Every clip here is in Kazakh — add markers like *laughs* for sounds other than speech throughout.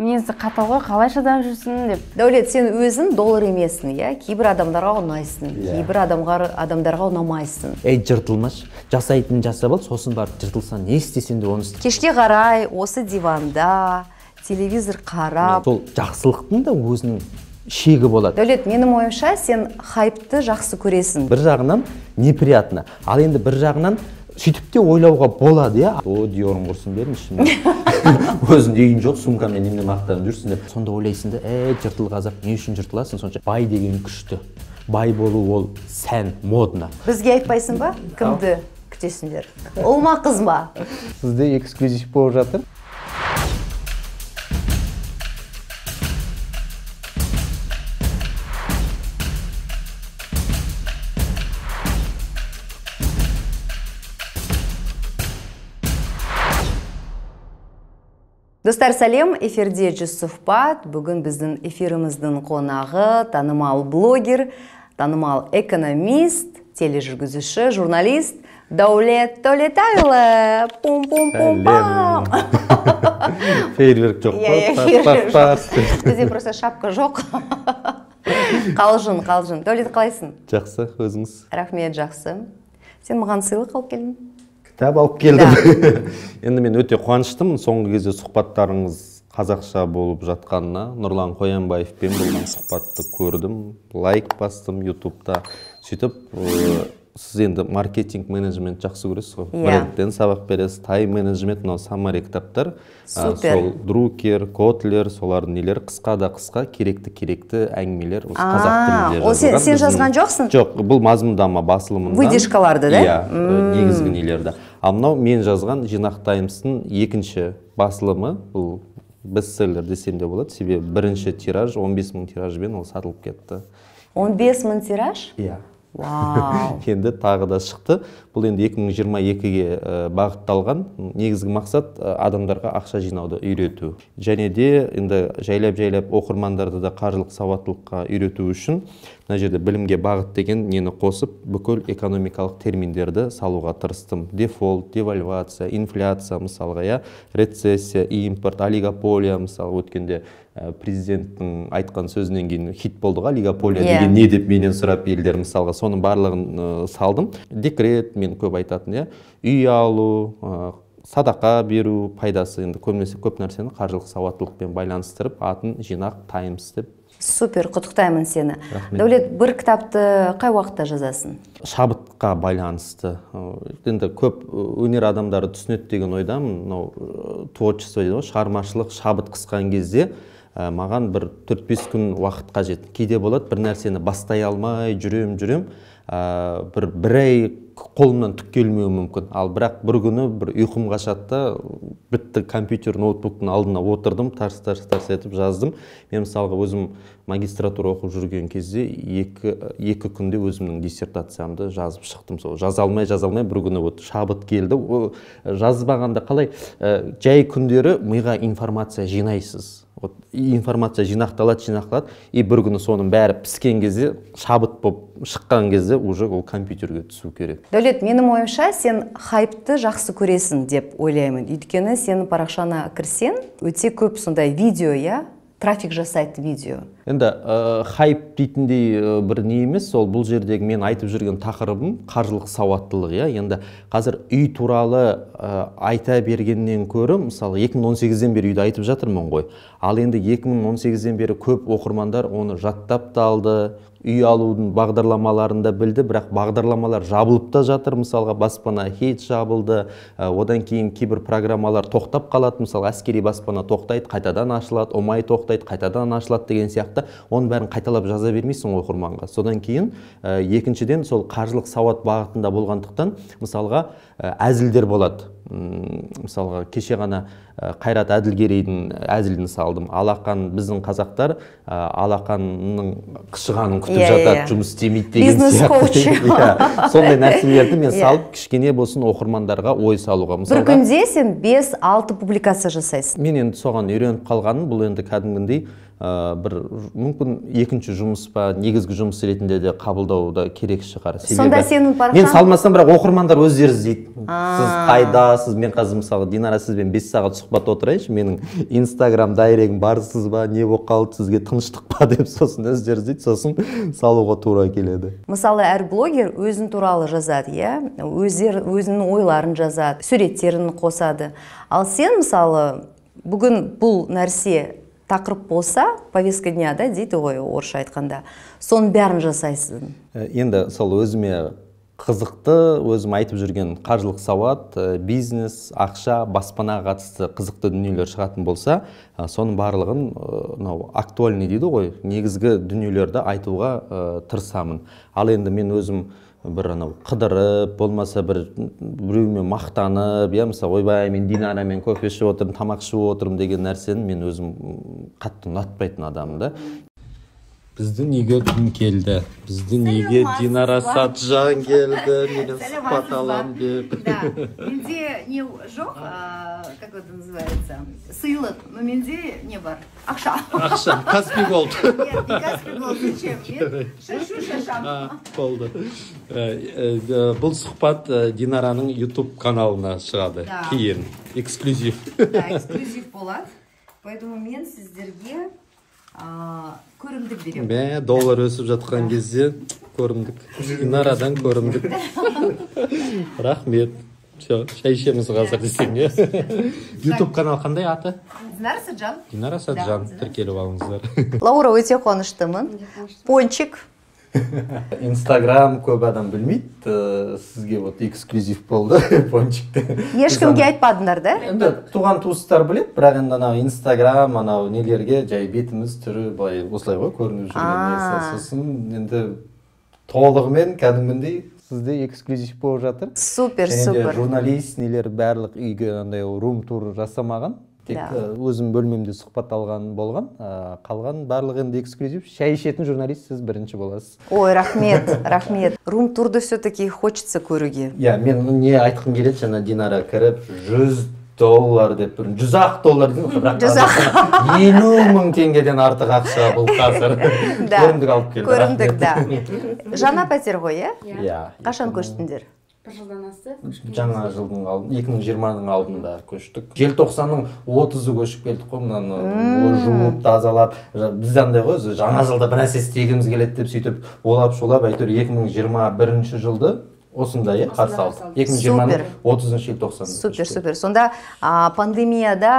мінезі қатал ғой қалай шыдап жүрсің деп дәулет сен өзің доллар емессің иә кейбір адамдарға ұнайсың иә. кейбір адамға, адамдарға ұнамайсың ей жыртылмашы жасайтын жасап ал сосын барып жыртылсаң не істесең де оны істе кешке қарай осы диванда телевизор қарап сол жақсылықтың да өзінің шегі болады дәулет менің ойымша сен хайпты жақсы көресің бір жағынан неприятно ал енді бір жағынан сөйтіп те ойлауға болады иә о диорын құрсын беріңізші *laughs* өзің үйің жоқ сумкамен немен мақтанып жүрсің деп сонда ойлайсың да ей «Э, жыртыл қазақ не үшін жыртыласың сонша бай деген күшті бай болу ол сән модно бізге айтпайсың ба кімді күтесіңдер ұл ма қыз ба сізде эксклюзив болып жатыр достар сәлем эфирде жүз сұхбат бүгін біздің эфиріміздің қонағы танымал блогер танымал экономист тележүргізуші журналист даулет толетайұлы пум пум пум пам *laughs* фейерверк жоқ па бізде просто шапка жоқ қалжын *laughs* қалжын дәулет қалайсың жақсы өзіңіз рахмет жақсы сен маған сыйлық алып келдің кітап алып келдім *laughs* енді мен өте қуаныштымын соңғы кезде сұхбаттарыңыз қазақша болып жатқанына нұрлан қоянбаевпен болған сұхбатты көрдім лайк бастым ютубта сөйтіп сіз енді маркетинг менеджмент жақсы көресіз ғой иә брендтен сабақ бересіз тайм менеджмент мынау саммари кітаптар сол друкер котлер солардың нелер, қысқа да қысқа керекті керекті әңгімелер осы қазақ тілінде сен, сен жазған жоқсың жоқ бұл мазмұндама басылымында выдержкаларды да иә негізгі нелерді ал мынау мен жазған жинақ таймстың екінші басылымы бұл бестселлер десем де болады себебі бірінші тираж 15 мың тиражбен ол сатылып кетті 15 мың тираж иә yeah. *laughs* енді тағы да шықты бұл енді 2022-ге э, бағытталған негізгі мақсат э, адамдарға ақша жинауды үйрету және де енді жайлап жайлап оқырмандарды да қаржылық сауаттылыққа үйрету үшін мына жерде білімге бағыт деген нені қосып бүкіл экономикалық терминдерді салуға тырыстым дефолт девальвация инфляция мысалға иә рецессия импорт олигополия мысалы өткенде Э, президенттің айтқан сөзінен кейін хит болды ғой олигополия иә. деген не деп менен сұрап елдер мысалға соның барлығын э, салдым декрет мен көп айтатын иә үй алу ә, садақа беру пайдасы енді көбінесе көп нәрсені қаржылық сауаттылықпен байланыстырып атын жинақ таймс деп супер құттықтаймын сені Рахмет. дәулет бір кітапты қай уақытта жазасың шабытқа байланысты енді көп өнер адамдары түсінеді деген ойдамын мынау творчество дейді ғой шығармашылық шабыт қысқан кезде ә, маған бір төрт бес күн уақыт қажет кейде болады бір нәрсені бастай алмай жүрем жүрем ә, бір бір ай қолымнан түк келмеуі мүмкін ал бірақ бір күні бір ұйқым қашады да бітті компьютер ноутбуктың алдына отырдым тарс тарс тарс етіп жаздым мен мысалға өзім магистратура оқып жүрген кезде екі, екі күнде өзімнің диссертациямды жазып шықтым сол жаза алмай жаза алмай бір күні вот шабыт келді жазбағанда қалай ә, жай күндері миға информация жинайсыз вот информация жинақталады жинақталады и бір күні соның бәрі піскен кезде шабыт болып шыққан кезде уже ол компьютерге түсу керек дәулет менің ойымша сен хайпты жақсы көресің деп ойлаймын өйткені сенің парақшаңа кірсең өте көп сондай видео иә трафик жасайды видео енді ә, хайп дейтіндей э, бір не емес ол бұл жердегі мен айтып жүрген тақырыбым қаржылық сауаттылық иә енді қазір үй туралы ә, айта бергеннен көрі мысалы 2018-ден бері үйді айтып жатырмын ғой ал енді 2018-ден бері көп оқырмандар оны жаттап та алды үй алудың да білді бірақ бағдарламалар жабылып та жатыр мысалға баспана хит жабылды ә, одан кейін кейбір программалар тоқтап қалады мысалы әскери баспана тоқтайды қайтадан ашылады омай тоқтайды қайтадан ашылады деген сияқты оның бәрін қайталап жаза бермейсің оқырманға содан кейін ә, екіншіден сол қаржылық сауат бағытында болғандықтан мысалға ә, әзілдер болады мысалға кеше ғана қайрат әділгерейдің әзілін салдым алақан біздің қазақтар алақанның қышығанын күтіп yeah, иә, жатады иә. жұмыс істемейді деген бизнес коуч *laughs* иә сондай нәрселерді мен *laughs* иә. салып кішкене болсын оқырмандарға ой салуға мысалы бір күнде сен бес алты публикация жасайсың мен енді соған үйреніп қалғаным бұл енді кәдімгідей ә, бір мүмкін екінші жұмыс па негізгі жұмыс ретінде де қабылдау да керек шығар себебі сонда сенің парақшаң мен салмасам бірақ оқырмандар өздері іздейді сіз қайдасыз мен қазір мысалы динара сізбен бес сағат сұхбат отырайыншы менің инстаграм дайрегім барсыз ба не болып қалды сізге тыныштық па деп сосын өздері іздейді сосын салуға тура келеді мысалы әр блогер өзін туралы жазады иә өздер өзінің ойларын жазады суреттерін қосады ал сен мысалы бүгін бұл нәрсе тақырып болса повестка дня да дейді ғой орысша айтқанда соның бәрін жасайсың э, енді сол өзіме қызықты өзім айтып жүрген қаржылық сауат э, бизнес ақша баспана қатысты қызықты дүниелер шығатын болса э, соның барлығын мынау актуальный дейді ғой негізгі дүниелерді айтуға тырысамын ал енді мен өзім бір анау қыдырып болмаса бір біреумен мақтанып иә мысалы ойбай мен динарамен кофе ішіп отырмын тамақ ішіп отырмын деген нәрсені мен өзім қатты ұнатпайтын адаммын да біздің үйге кім келді біздің үйге динара сатжан келді менен сұхбат аламын деп менде не жоқ как это называется сыйлық но менде не бар ақша ақша каспи голд нет не каспи голд *laughs* шашу болды э, э, бұл сұхбат э, динараның ютуб каналына шығады кейін эксклюзив да эксклюзив болады поэтому мен сіздерге көрімдік беремін мә доллар өсіп жатқан кезде көрімдік динарадан көрімдік *laughs* рахмет все шай ішеміз қазір десең иә *laughs* ютуб канал қандай аты динара саджан динара саджан тіркеліп алыңыздар лаура өте қуаныштымын пончик инстаграм *laughs* көп адам білмейді э, сізге вот эксклюзив болды *laughs* пончикті ешкімге айтпадыңдар да енді туған туыстар біледі бірақ енді анау инстаграм анау нелерге жай бетіміз түрі былай осылай ғой көрініп жүрген сосын енді толығымен кәдімгідей сізде эксклюзив болып жатыр супер супер журналист нелер барлық үйге андай рум тур жасамаған тек э, өзім бөлмемде сұхбат алған болған э, қалған барлығы енді эксклюзив шәй ішетін журналист сіз бірінші боласыз ой рахмет *laughs* рахмет рум турды все таки хочется көруге иә мен не айтқым келеді жаңа динара кіріп жүз доллар деп тұрмын жүз ақ доллар *laughs* бірақ жүз елу мың теңгеден артық ақша бұл *laughs* қазір көрімдік алып келді көрімдік да жаңа пәтер ғой иә иә қашан көштіңдер бір жылдан асты жаңа жылдың алдын екі мың жиырманың алдында көштік желтоқсанның отызы көшіп келдік қой мынаны жуып тазалап бізде андай ғой өзі жаңа жылда нәрсе істегіміз келеді деп сөйтіп олап шулап әйтеуір екі мың жиырма бірінші жылды осындай иә қарсы алдық екі мың жиырманың отызыншы желтоқсан супер супер сонда пандемияда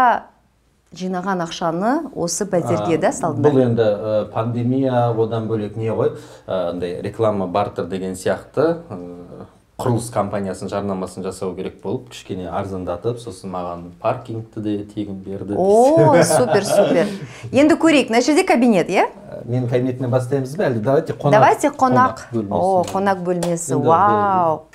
жинаған ақшаны осы пәтерге да салдыңдар бұл енді ә, пандемия одан бөлек не ғой э, андай ә, реклама бартер деген сияқты э, құрылыс компаниясының жарнамасын жасау керек болып кішкене арзандатып сосын маған паркингті де тегін берді о супер супер енді көрейік мына жерде кабинет иә э, менің кабинетімнен бастаймыз ба әлде давайте қонақ давайте қонақ, о қонақ бөлмесі вау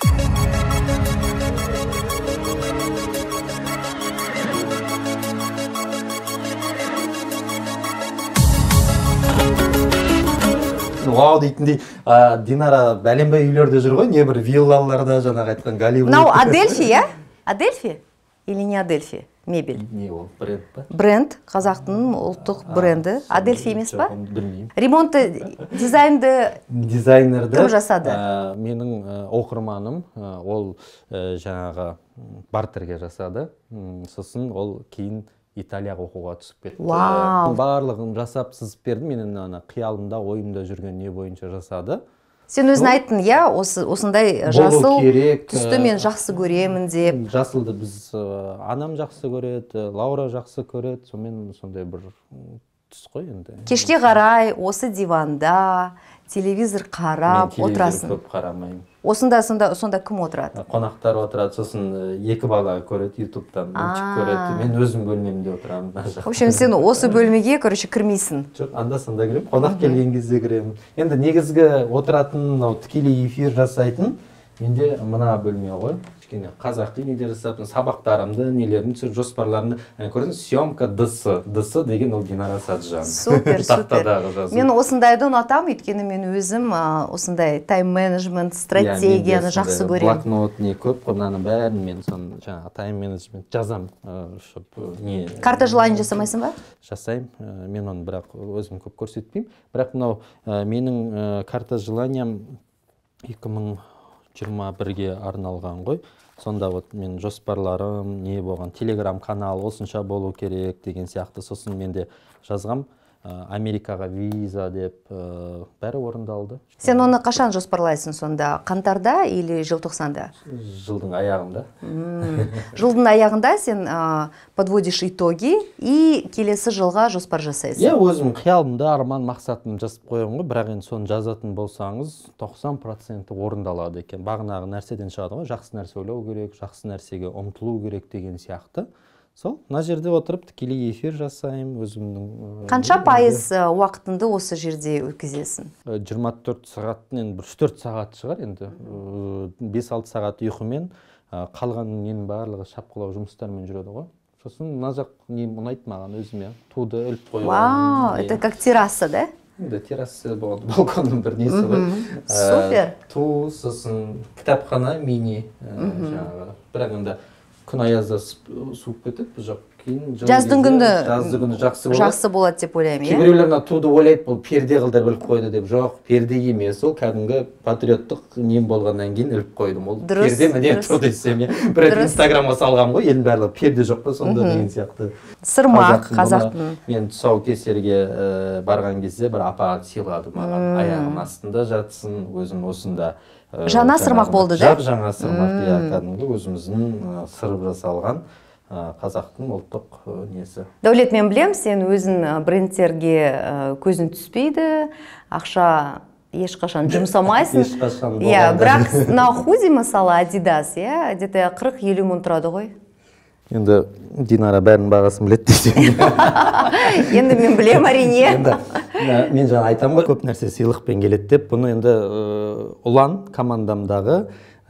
вау дейтіндей динара бәленбай үйлерде жүр ғой небір виллаларда жаңағы айтқан голливуд мынау *laughs* адельфи иә адельфи или не адельфи мебель не ол бренд па бренд қазақтың ұлттық бренді адельфи емес па білмеймін ремонтты дизайнды дизайнерді кім жасады менің оқырманым ол жаңағы бартерге жасады сосын ол кейін италияға оқуға түсіп кетті вау барлығын жасап сызып бердім менің ана қиялымда ойымда жүрген не бойынша жасады сен өзің айттың иә осы осындай жасыл керек э, түсті мен жақсы көремін деп жасылды біз э, анам жақсы көреді лаура жақсы көреді сонымен сондай бір түс қой енді кешке қарай осы диванда телевизор қарап мен көп қарамаймын осында сонда сонда кім отырады қонақтар отырады сосын екі бала көреді ютубтан мультик көреді мен өзім бөлмемде отырамын в общем сен осы бөлмеге короче кірмейсің жоқ анда санда кіремін қонақ келген кезде кіремін енді негізгі отыратын мынау тікелей эфир жасайтын менде мына бөлме ғой кішкене қазақи нелер жасап сабақтарымды нелерін түсіріп жоспарларымды көрдіңіз съемка дс дс деген ол динара сатжан супер *laughs* супер мен осындайды ұнатамын өйткені мен өзім осындай тайм менеджмент стратегияны жақсы көремін блокнот не көп қой мынаның бәрін мен соны жаңағы тайм менеджмент жазамын чтобы не карта желаний жасамайсың ба жасаймын мен оны бірақ өзім көп көрсетпеймін бірақ мынау менің карта желаниям екі мың 21 бірге арналған ғой сонда вот мен жоспарларым не болған телеграм канал осынша болу керек деген сияқты сосын мен де жазғам Э, америкаға виза деп э, бәрі орындалды сен оны қашан жоспарлайсың сонда қаңтарда или желтоқсанда жылдың аяғында жылдың аяғында сен э, подводишь итоги и келесі жылға жоспар жасайсың иә өзім қиялымды арман мақсатымды жазып қоямын ғой бірақ енді соны жазатын болсаңыз 90 проценті орындалады екен бағанағы нәрседен шығады ғой жақсы нәрсе ойлау керек жақсы нәрсеге ұмтылу керек деген сияқты сол мына жерде отырып тікелей эфир жасаймын өзімнің қанша пайыз уақытыңды осы жерде өткізесің 24 төрт сағаттың енді үш төрт сағат шығар енді бес алты сағат ұйқымен қалған ненің барлығы шапқылау жұмыстармен жүреді ғой сосын мына жақ не ұнайды маған өзіме туды іліп қою вау это как терраса да да терраса болады *laughs* балконның бір несі ғой супер ту сосын кітапхана мини жаңағы бірақ енді күн аязда суып кетеді бұл жақ кейін жаздың күні жаздың күні жақсы болады жақсы болады деп ойлаймын иә кейбіреулер мына туды ойлайды бұл перде қылдырып іліп қойды деп жоқ перде емес ол кәдімгі патриоттық нем болғаннан кейін іліп қойдым ол дұрыс перде міне тұр десем иә бір рет инстаграмға салғанмын ғой елдің барлығы перде жоқ па сонда деген сияқты сырмақ қазақтың мен тұсаукесерге барған кезде бір апа сыйлады маған аяғымның астында жатсын өзім осында Э, жаңа сырмақ болды да жап жаңа сырмақ иә кәдімгі өзіміздің сырып жасалған қазақтың ұлттық несі дәулет мен білем, сен өзің брендтерге көзің түспейді ақша ешқашан жұмсамайсың *laughs* ешқашан иә бірақ мынау худи мысалы адидас иә где то қырық елу мың тұрады ғой енді динара бәрінің бағасын біледі *laughs* енді мен білем әрине мен жаңа айтамын ғой көп нәрсе сыйлықпен келеді деп бұны енді ұлан командамдағы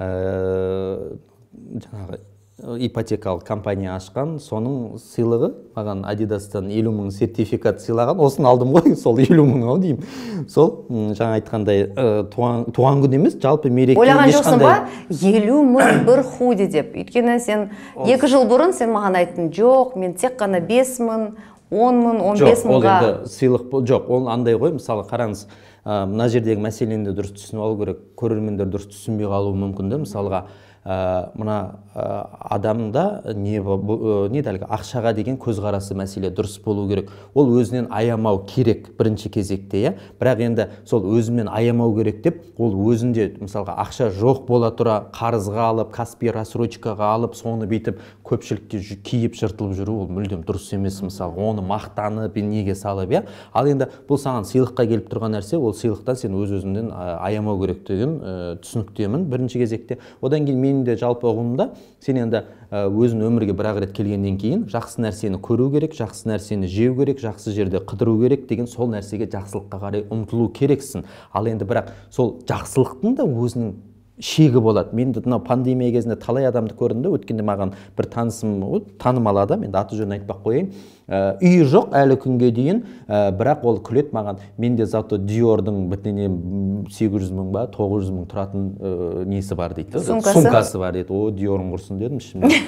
жаңағы Э, ипотекалық компания ашқан соның сыйлығы маған адидастан елу мың сертификат сыйлаған осыны алдым ғой *laughs* сол елу мың ау деймін сол жаңа айтқандай ә, э, туған, туған күн емес жалпы мереке ойлаған жоқсың ба елу мың бір худи деп өйткені сен екі жыл бұрын сен маған айттың жоқ мен тек қана бес мың он мың он бес мыңға ол енді сыйлық жоқ ол андай ғой мысалы қараңыз э, мына жердегі мәселені дұрыс түсініп алу керек көрермендер дұрыс түсінбей қалуы мүмкін да мысалға ә, мына э, адамда не, ә, не әлгі ақшаға деген көзқарасы мәселе дұрыс болу керек ол өзінен аямау керек бірінші кезекте иә бірақ енді сол өзімен аямау керек деп ол өзінде мысалға ақша жоқ бола тұра қарызға алып каспи рассрочкаға алып соны бүйтіп көпшілікке киіп жыртылып жүру ол мүлдем дұрыс емес мысалы оны мақтанып неге салып иә ал енді бұл саған сыйлыққа келіп тұрған нәрсе ол сыйлықтан сен өз өзіңнен аямау керек деген түсініктемін бірінші кезекте одан кейін мен де жалпы ұғымымда сен енді өзің өмірге бір ақ рет келгеннен кейін жақсы нәрсені көру керек жақсы нәрсені жеу керек жақсы жерде қыдыру керек деген сол нәрсеге жақсылыққа қарай ұмтылу керексің ал енді бірақ сол жақсылықтың да өзінің шегі болады мен мынау пандемия кезінде талай адамды көрдім да өткенде маған бір танысым танымал адам енді аты жөнін айтпай ақ қояйын Э, үйі жоқ әлі күнге дейін ә, бірақ ол күлет маған менде зато диордың бітінен сегіз жүз мың ба тоғыз жүз мың тұратын ә, несі бар дейді сумкасы? сумкасы бар дейді о диорың құрсын дедім ішімде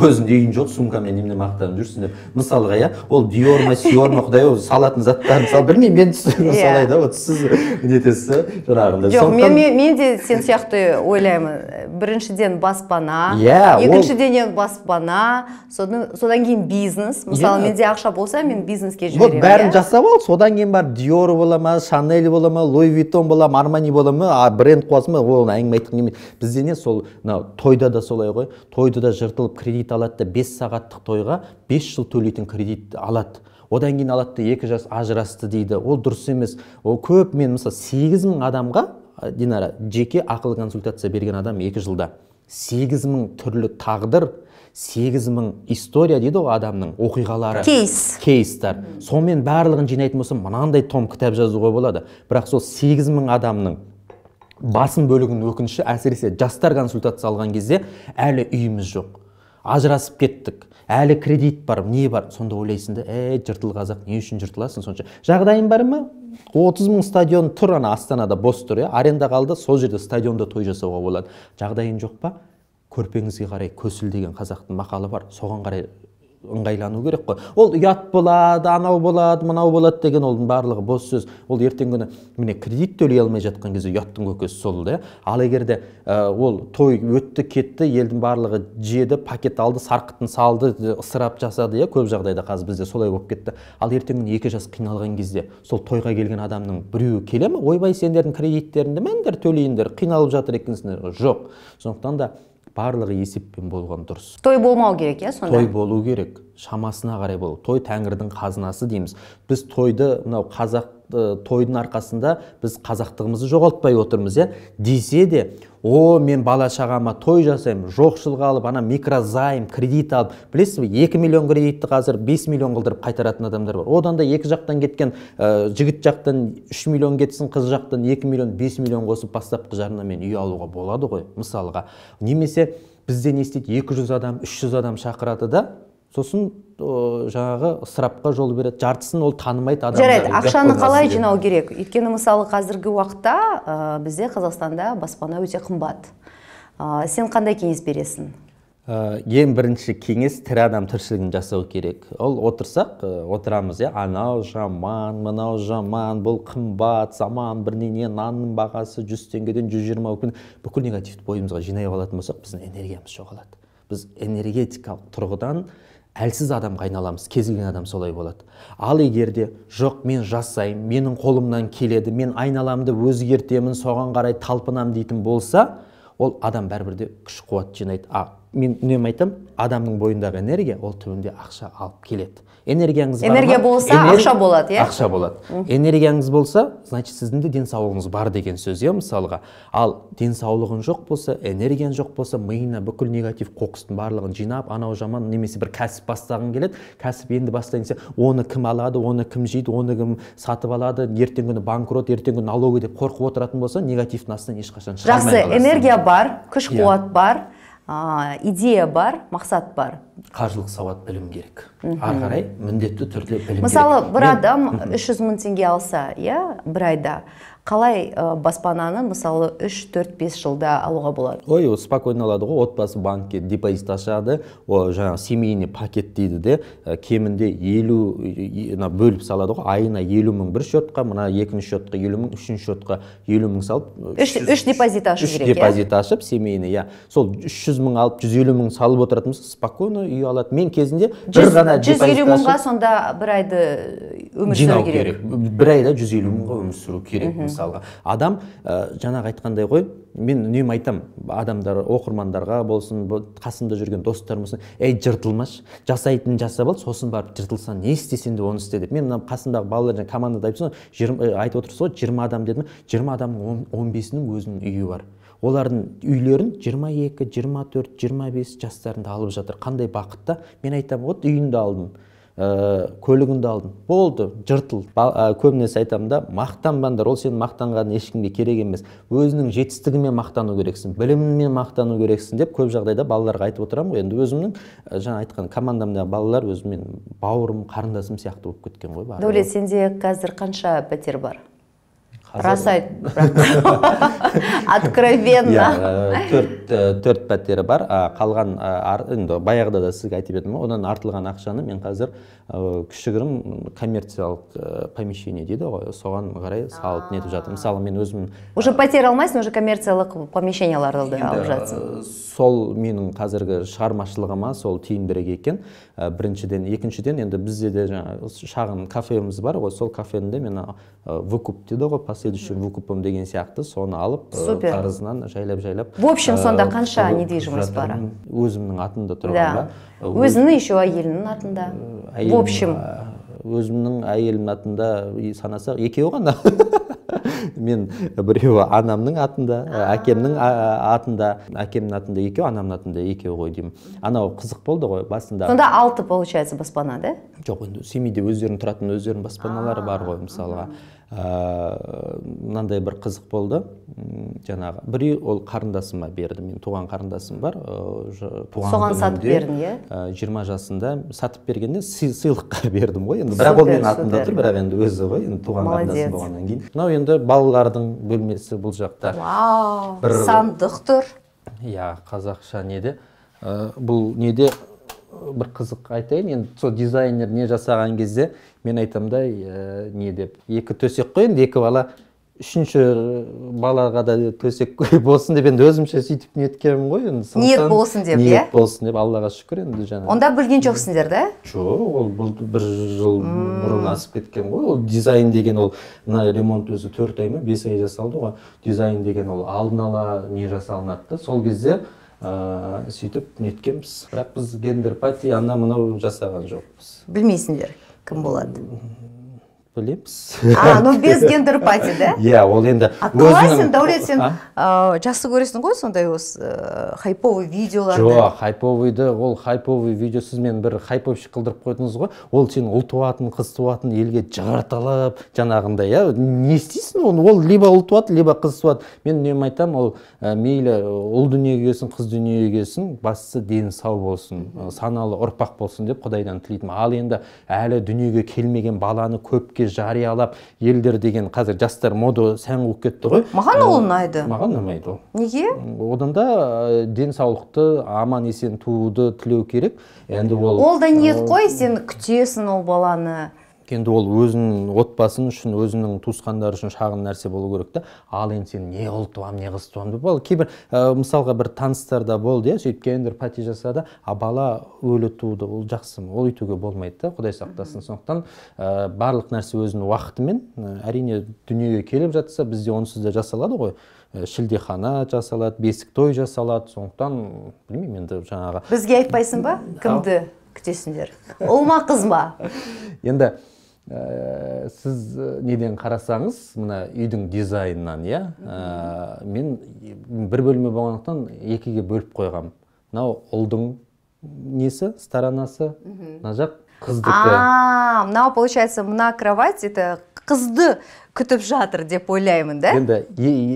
өзің үйің жоқ сумкамен немен мақтанып жүрсің деп мысалға иә ол диор ма сиор ма құдай ау салатын заттар мысалы білмеймін мен түсінігім иә. солай да вот сіз нетесіз жаңағындай жоқ мен, мен де сен сияқты ойлаймын біріншіден баспана иә екіншіден баспана содан кейін бизнес мысалы иә. менде ақша болса мен бизнеске жіберемін вот бәрін иә. жасап ал содан кейін барып диор бола ма шанель бола ма луи витон бола ма армани бола ма бренд қуасың ба оны әңгіме айтқым келмейді бізде не сол мынау тойда да солай ғой тойда да жыртылып кредит алады да бес сағаттық тойға бес жыл төлейтін кредит алады одан кейін алады да екі жас ажырасты дейді ол дұрыс емес ол көп мен мысалы сегіз мың адамға динара жеке ақылы консультация берген адам екі жылда сегіз мың түрлі тағдыр сегіз мың история дейді ғой адамның оқиғалары кейс кейстар сонымен барлығын жинайтын болсам мынандай том кітап жазуға болады бірақ сол сегіз мың адамның басым бөлігінің өкініші әсіресе жастар консультация алған кезде әлі үйіміз жоқ ажырасып кеттік әлі кредит бар не бар сонда ойлайсың да ей «Э, жыртыл қазақ не үшін жыртыласың сонша жағдайың бар ма отыз мың стадион тұр ана астанада бос тұр иә арендаға алды сол жерде стадионда той жасауға болады жағдайың жоқ па көрпеңізге қарай көсіл деген қазақтың мақалы бар соған қарай ыңғайлану керек қой ол ұят болады анау болады мынау болады деген олдың барлығы бос сөз ол ертеңгі күні міне кредит төлей алмай жатқан кезде ұяттың көкесі сол да ал егер де ә, ол той өтті кетті елдің барлығы жеді пакет алды сарқытын салды ысырап жасады иә көп жағдайда қазір бізде солай болып кетті ал ертеңгі күні екі жас қиналған кезде сол тойға келген адамның біреуі келе ме ойбай сендердің кредиттеріңді мәңдер төлейіндер қиналып жатыр екенсіңдер жоқ сондықтан да барлығы есеппен болған дұрыс той болмау керек иә сонда той болу керек шамасына қарай болу той тәңірдің қазынасы дейміз біз тойды мынау қазақ Э, тойдың арқасында біз қазақтығымызды жоғалтпай отырмыз иә десе де о мен бала шағама той жасаймын жоқшылық алып ана микрозайм кредит алып білесіз бе екі миллион кредитті қазір 5 миллион қылдырып қайтаратын адамдар бар одан да екі жақтан кеткен э, жігіт жақтан 3 миллион кетсін қыз жақтан 2 миллион 5 миллион қосып бастапқы жарнамен үй алуға болады ғой мысалға немесе бізде не істейді 200 адам 300 адам шақырады да сосын жаңағы ысырапқа жол береді жартысын ол танымайды адам жарайды ақшаны қалай жинау керек өйткені мысалы қазіргі уақытта ә, бізде қазақстанда баспана өте қымбат ә, сен қандай кеңес бересің ә, ең бірінші кеңес тірі адам тіршілігін жасау керек ол отырсақ отырамыз иә анау жаман мынау жаман бұл қымбат заман бірнене нанның бағасы жүз теңгеден жүз жиырма бүкіл негативті бойымызға жинай алатын болсақ біздің энергиямыз жоғалады біз энергетикалық тұрғыдан әлсіз адамға айналамыз кез келген адам солай болады ал егер жоқ мен жасаймын менің қолымнан келеді мен айналамды өзгертемін соған қарай талпынам дейтін болса ол адам бәрібір де күш қуат жинайды а мен үнемі айтамын адамның бойындағы энергия ол түбінде ақша алып келеді энергияңыз энергия болса энер... ақша болады иә ақша болады энергияңыз болса значит сіздің де денсаулығыңыз бар деген сөз иә мысалға ал денсаулығың жоқ болса энергияң жоқ болса миыңа бүкіл негатив қоқыстың барлығын жинап анау жаман немесе бір кәсіп бастағың келеді кәсіп енді бастайын десе оны кім алады оны кім жейді оны кім сатып алады ертеңгі күні банкрот ертеңгі күні налоги деп қорқып отыратын болса негативтің астынан ешқашан шыға жақсы энергия бар күш иә. қуат бар ә, идея бар мақсат бар қаржылық сауат білім керек ары қарай міндетті түрде білім мысалы бір адам үш жүз мың теңге алса иә бір айда қалай ә, баспананы мысалы үш төрт бес жылда алуға болады ой спокойно алады ғой отбасы банкке депозит ашады жаңағы семейный пакет дейді де ә, кемінде елу мына бөліп салады ғой айына елу мың бір счетқа мына екінші счетқа елу мың үшінші счетқа елу мың салып э, үш, депозит ашу керек үш иә? депозит ашып семейный иә сол үш жүз мың алып жүз елу мың салып отыратын болса спокойно үй алады мен кезінде бір ғана жүз елу мыңға сонда бір айды өмір сүру керек бір айда жүз елу мыңға өмір сүру керек мысалға адам ә, жаңағы айтқандай ғой мен үнемі айтам адамдар оқырмандарға болсын қасымда жүрген достарым болсын ей жыртылмашы жасайтынын жасап ал сосын барып жыртылсаң не істесең де оны істе деп мен мына қасымдағы балалар жаңа командада айтып ә, айтып отырсыз ғой жиырма адам дедім жиырма адамның он бесінің өзінің үйі бар олардың үйлерін 22, 24, 25 жастарында алып жатыр қандай бақытта мен айтамын вот үйіңді алдым ә, э, көлігіңді алдың болды жыртыл ә, көбінесе айтамын да мақтанбаңдар ол сенің мақтанған ешкімге керек емес өзінің жетістігімен мақтану керексің білімімен мақтану керексің деп көп жағдайда балаларға айтып отырамын ғой енді өзімнің ә, жаңа айтқан командамдағы балалар өзімен бауырым қарындасым сияқты болып кеткен ғой дәулет сенде қазір қанша пәтер бар рас айт *laughs* откровенно э, төрт э, төрт пәтері бар қалған енді баяғыда да сізге айтып едім одан артылған ақшаны мен қазір э, кішігірім коммерциялық помещение дейді ғой соған қарай салып нетіп жатырмын мысалы мен өзім уже пәтер алмайсың уже коммерциялық помещенияларды алып жатсың сол менің қазіргі шығармашылығыма сол тиімдірек екен ә, біріншіден екіншіден енді бізде де жаңағы шағын кафеміз бар ғой сол де мен ә, выкуп дейді ғой последующий выкупом деген сияқты соны алып қарызынан э, жайлап жайлап в общем сонда э, қанша недвижимость бар өзімнің атымда тұрған да өзіңнің еще әйелінің атында в общем өзімнің әйелімнің атында санасақ екеуі ғана *laughs* мен біреуі анамның атында әкемнің атында әкемнің атында екеу анамның атында екеу ғой деймін анау қызық болды ғой басында сонда алты получается баспана да жоқ енді семейде өздерінің тұратын өздерінің баспаналары бар ғой мысалға Э, мынандай бір қызық болды жаңағы біреу ол қарындасыма берді мен туған қарындасым бар э, туған соған сатып бердің иә э, жиырма жасында сатып бергенде сыйлыққа *laughs* бердім ғой енді бірақ ол менің атымда тұр бірақ енді өзі ғой енді туған қарындасым болғаннан кейін мынау енді балалардың бөлмесі бұл жақта вау бір сандық тұр иә қазақша неде бұл неде бір қызық айтайын енді сол дизайнер не жасаған кезде мен айтамын да ә, не деп екі төсек қой енді екі бала үшінші балаға да төсек *laughs* болсын деп енді өзімше сөйтіп неткенмін ғой енді ниет болсын деп иә ниет болсын деп аллаға шүкір енді жаңағы онда білген жоқсыңдар да жоқ ол бұл бір жыл бұрын асып кеткен ғой ол дизайн деген ол мына ремонт өзі төрт ай ма бес ай жасалды ғой дизайн деген ол алдын ала не жасалынады да сол кезде ыыы сөйтіп неткенбіз бірақ біз гендер пати анау мынау жасаған жоқпыз білмейсіңдер кім болады білеміз а ну без гендер пати да иә *laughs* ол енді классен дәулет сен жақсы көресің ғой сондай осы э, хайповый видеоларды жоқ хайповыйды ол хайповый видео сіз мені бір хайповщик қылдырып қойдыңыз ғой ол сен ұл туатын қыз туатын елге жарталап жаңағындай иә не істейсің оны ол либо ұл туады либо қыз туады мен үнемі айтамын ол э, мейлі э, ұл дүниеге келсін қыз дүниеге келсін бастысы дені сау болсын саналы ұрпақ болсын деп құдайдан тілейтінмін ал енді әлі дүниеге келмеген баланы көп жеке жариялап елдер деген қазір жастар мода сән болып кетті ғой маған ол ұнайды маған ұнамайды ол неге одан да э, денсаулықты аман есен тууды тілеу керек енді ол ол да ниет қой сен күтесің ол баланы енді ол өзінің отбасын үшін өзінің туысқандары үшін шағын нәрсе болу керек та ал енді сен не ұл туамын не қыз туамын деп ол кейбір ә, мысалға бір таныстарда болды иә сөйтіп гендер пати жасады а бала өлі туды ол жақсы ол өйтуге болмайды да құдай сақтасын сондықтан ә, барлық нәрсе өзінің уақытымен ә, әрине дүниеге келіп жатса бізде онсыз да жасалады ғой шілдехана жасалады бесік той жасалады сондықтан білмеймін енді жаңағы бізге айтпайсың ба кімді күтесіңдер ұл ма қыз ба енді ә, сіз э, неден қарасаңыз мына үйдің дизайнынан иә ә, мен бір бөлме болғандықтан екіге бөліп қойғам. мынау ұлдың несі сторонасы мына жақ қыздікі а мынау получается мына кровать это қызды күтіп жатыр деп ойлаймын да енді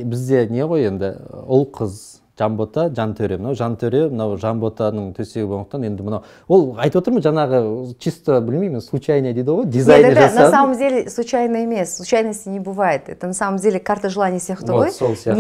бізде не ғой енді ұл қыз жанбота жантөре мынау жантөре мынау жанботаның төсегі болғандықтан енді мынау ол айтып отырмын жаңағы чисто білмеймін случайно дейді ғой дизайнер да, на самом деле случайно емес случайности не бывает это на самом деле карта желаний сияқты ғой вот, сол сияқты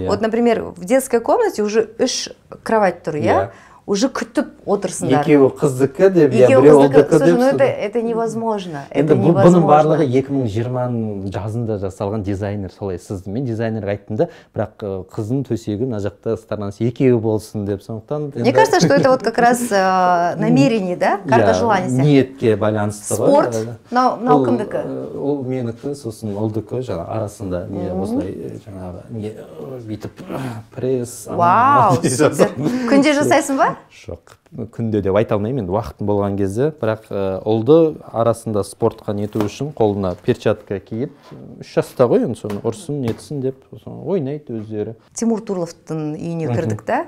не вот например в детской комнате уже үш кровать тұр иә уже күтіп отырсыңдар екеуі қыздікі деп иә біреу ұлдікі деп ну это, это невозможно енді бұл, бұның барлығы жиырманың жазында жасалған дизайнер солай сызды мен дизайнерге айттым да бірақ қыздың төсегі мына жақта сторонасы екеуі болсын деп сондықтан мне кажется что это вот как раз *laughs* э, намерение да иә, карта желания сияқты ниетке байланысты ғой спорт мынау э, кімдікі э, ол менікі сосын ұлдікі жаңағы арасында не осылай жаңағы не бүйтіп пресс вау *laughs* күнде жасайсың ба жоқ күнде деп айта алмаймын енді уақытым болған кезде бірақ ұлды арасында спортқа нету үшін қолына перчатка киіп үш жаста ғой енді соны ұрсын нетсін деп ойнайды өздері тимур турловтың үйіне кірдік та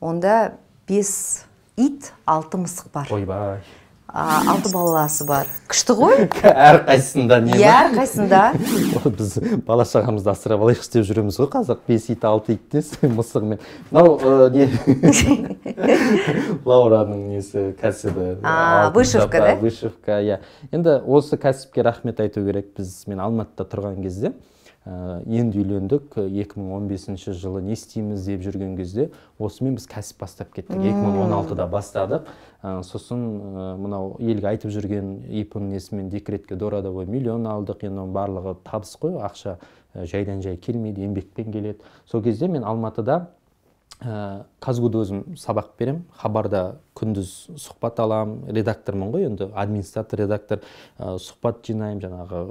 онда бес ит алты мысық бар ойбай алты баласы бар күшті ғой *laughs* әрқайсысында не иә әрқайсысында *laughs* біз бала шағамызды асырап алайықшы деп жүреміз ғой қазір бес ит алты ит дес *laughs* мысығымен мынау не лаураның несі кәсібі вышивка да вышивка иә енді осы кәсіпке рахмет айту керек біз мен алматыда тұрған кезде Э, енді үйлендік 2015 э, жылы не істейміз деп жүрген кезде осымен біз кәсіп бастап кеттік 2016-да бастадық э, сосын мынау елге айтып жүрген ипн несімен декретке ой миллион алдық енді оның барлығы табыс қой ақша жайдан жай келмейді еңбекпен келеді сол кезде мен алматыда ә, өзім сабақ берем, хабарда күндіз сұхбат аламын редактормын ғой енді администратор редактор сұхбат жинаймын жаңағы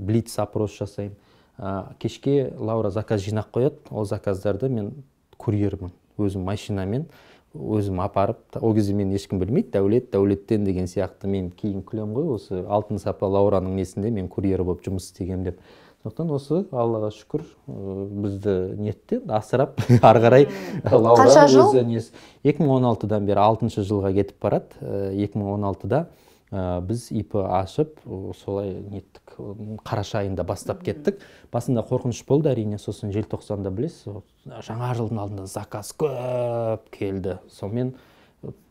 блиц опрос жасаймын ә, кешке лаура заказ жинап қояды ол заказдарды мен курьермін өзім машинамен өзім апарып ол кезде мені ешкім білмейді дәулет дәулеттен деген сияқты мен кейін күлем ғой осы алтын сапа лаураның несінде мен курьер болып жұмыс істегенмін деп сондықтан осы аллаға шүкір бізді нетті асырап *laughs* ары қарай лаура қанша жыл екі мың он алтыдан бері алтыншы жылға кетіп барады екі мың он алтыда Э, біз ип ашып солай неттік қараша айында бастап кеттік басында қорқыныш болды әрине сосын желтоқсанда білесіз жаңа жылдың алдында заказ көп келді сонымен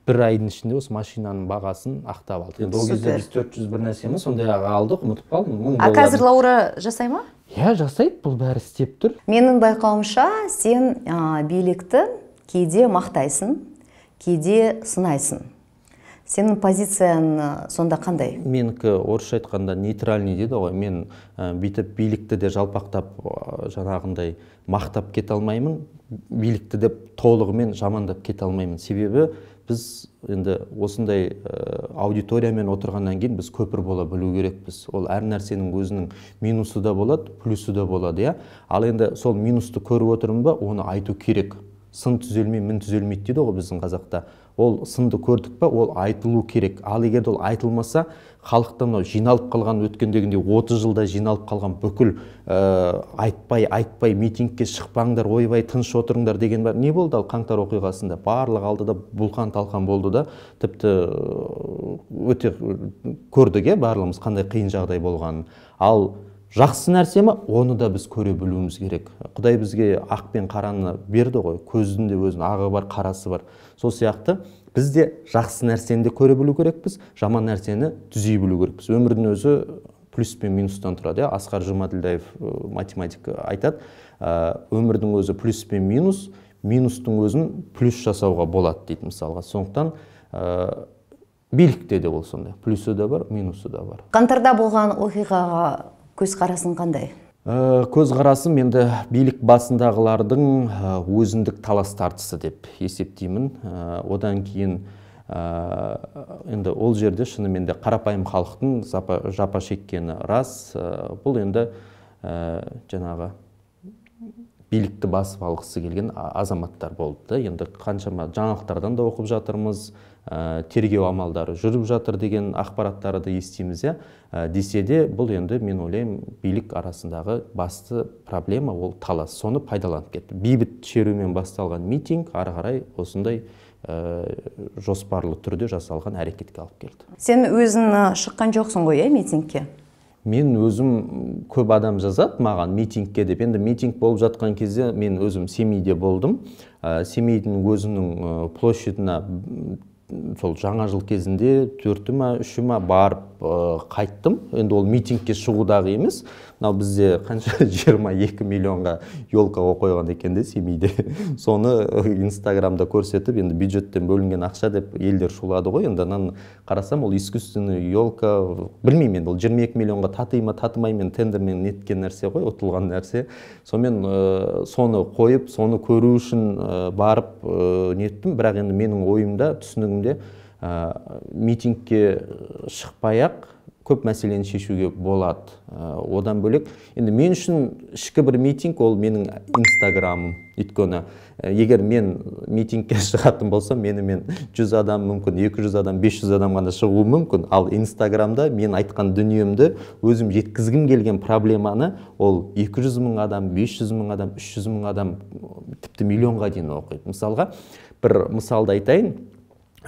бір айдың ішінде осы машинаның бағасын ақтап алдық енді ол кезде біз төрт жүз бір нәрсе ма сондай алдық ұмытып қалдым а қазір лаура жасай ма иә жасайды бұл бәрі істеп тұр менің байқауымша сен ә, билікті кейде мақтайсың кейде сынайсың сенің позицияң э, сонда қандай менікі орысша айтқанда нейтральный дейді ғой мен ә, бүйтіп билікті де жалпақтап э, жаңағындай мақтап кете алмаймын билікті де толығымен жамандап кете алмаймын себебі біз енді осындай аудиториямен отырғаннан кейін біз көпір бола білу керекпіз ол әр нәрсенің өзінің минусы да болады плюсы да болады иә ал енді сол минусты көріп отырмын ба оны айту керек сын түзелмей мін түзелмейді дейді ғой біздің қазақта ол сынды көрдік па ол айтылу керек ал егер ол айтылмаса халықта мынау жиналып қалған өткендегіндей отыз жылда жиналып қалған бүкіл ә, айтпай айтпай митингке шықпаңдар ойбай тыныш отырыңдар деген бар не болды ал қаңтар оқиғасында барлық да, бұлқан талқан болды да тіпті э, өте э, көрдік иә барлығымыз қандай қиын жағдай болғанын ал жақсы нәрсе ма оны да біз көре білуіміз керек құдай бізге ақ пен қараны берді ғой көздің де өзінің ағы бар қарасы бар сол сияқты біз де жақсы нәрсені де көре білу керекпіз жаман нәрсені түзей білу керекпіз өмірдің өзі плюс пен минустан тұрады иә асқар жұмаділдаев математик айтады өмірдің өзі плюс пен минус минустың өзін плюс жасауға болады дейді мысалға сондықтан ә, билікте де ол сондай плюсы да бар минусы да бар қаңтарда болған оқиғаға көзқарасың қандай ә, көзқарасым енді билік басындағылардың ә, өзіндік талас тартысы деп есептеймін ә, одан кейін енді ол жерде шынымен де қарапайым халықтың жапа шеккені рас бұл енді жаңағы билікті басып алғысы келген азаматтар болды енді қаншама жаңалықтардан да оқып жатырмыз ә, тергеу амалдары жүріп жатыр деген ақпараттарды естиміз иә ә, десе де бұл енді мен ойлаймын билік арасындағы басты проблема ол талас соны пайдаланып кетті бейбіт шерумен басталған митинг ары қарай осындай э, жоспарлы түрде жасалған әрекетке алып келді сен өзің шыққан жоқсың ғой иә митингке мен өзім көп адам жазады маған митингке деп енді митинг болып жатқан кезде мен өзім семейде болдым семейдің өзінің площадьына сол жаңа жыл кезінде төрті ма үші ма барып қайттым енді ол митингке шығудағы емес Ал бізде қанша *laughs* жерма-екі миллионға елка қойған екен де семейде *laughs* соны э, инстаграмда көрсетіп енді бюджеттен бөлінген ақша деп елдер шулады ғой енді анан қарасам ол искусственный елка білмеймін енді ол екі миллионға татый ма татымай ма тендермен неткен нәрсе ғой ұтылған нәрсе сонымен ә, соны қойып соны көру үшін ә, барып ә, неттім бірақ енді менің ойымда түсінігімде ә, митингке шықпай ақ көп мәселені шешуге болады э, одан бөлек енді мен үшін ішкі бір митинг ол менің инстаграмым өйткені э, егер мен митингке *laughs* шығатын болсам менімен мен 100 адам мүмкін 200 адам 500 адам ғана шығуы мүмкін ал инстаграмда мен айтқан дүниемді өзім жеткізгім келген проблеманы ол 200 мың адам 500 мың адам 300 мың адам тіпті миллионға дейін оқиды мысалға бір мысалды айтайын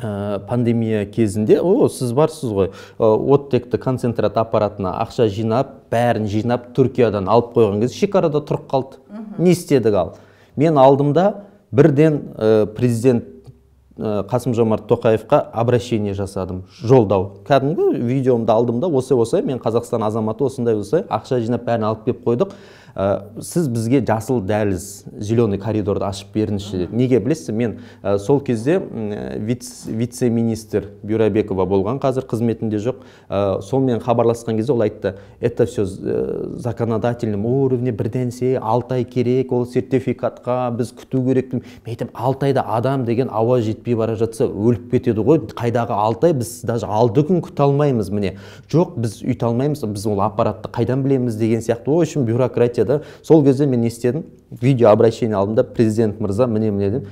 ә, пандемия кезінде о сіз барсыз ғой э, оттекті концентрат аппаратына ақша жинап бәрін жинап түркиядан алып қойған кезде шекарада тұрып қалды не істедік ал мен алдымда бірден э, президент қасым жомарт тоқаевқа обращение жасадым жолдау кәдімгі видеомды алдым да осы осылай мен қазақстан азаматы осындай осылай ақша жинап бәрін алып келіп қойдық ә, сіз бізге жасыл дәліз зеленый коридорды ашып беріңізші деді неге білесіз мен ә, сол кезде э, виц, вице министр бюрабекова болған қазір қызметінде жоқ ә, сонымен хабарласқан кезде ол айтты это все законодательном уровне бірдеңсе алты ай керек ол сертификатқа біз күту керек мен айтамын алты айда адам деген ауа жетпей бара жатса өліп кетеді ғой қайдағы алты ай біз даже алты күн күте алмаймыз міне жоқ біз үйте алмаймыз біз ол аппаратты қайдан білеміз деген сияқты ол үшін бюрократия сол кезде мен не істедім видео обращение алдым да президент мырза міне міне деп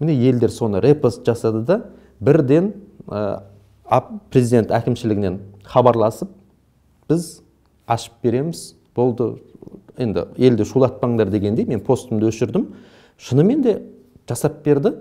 міне елдер соны репост жасады да бірден ә, президент әкімшілігінен хабарласып біз ашып береміз болды енді елді шулатпаңдар дегендей мен постымды өшірдім шынымен де жасап берді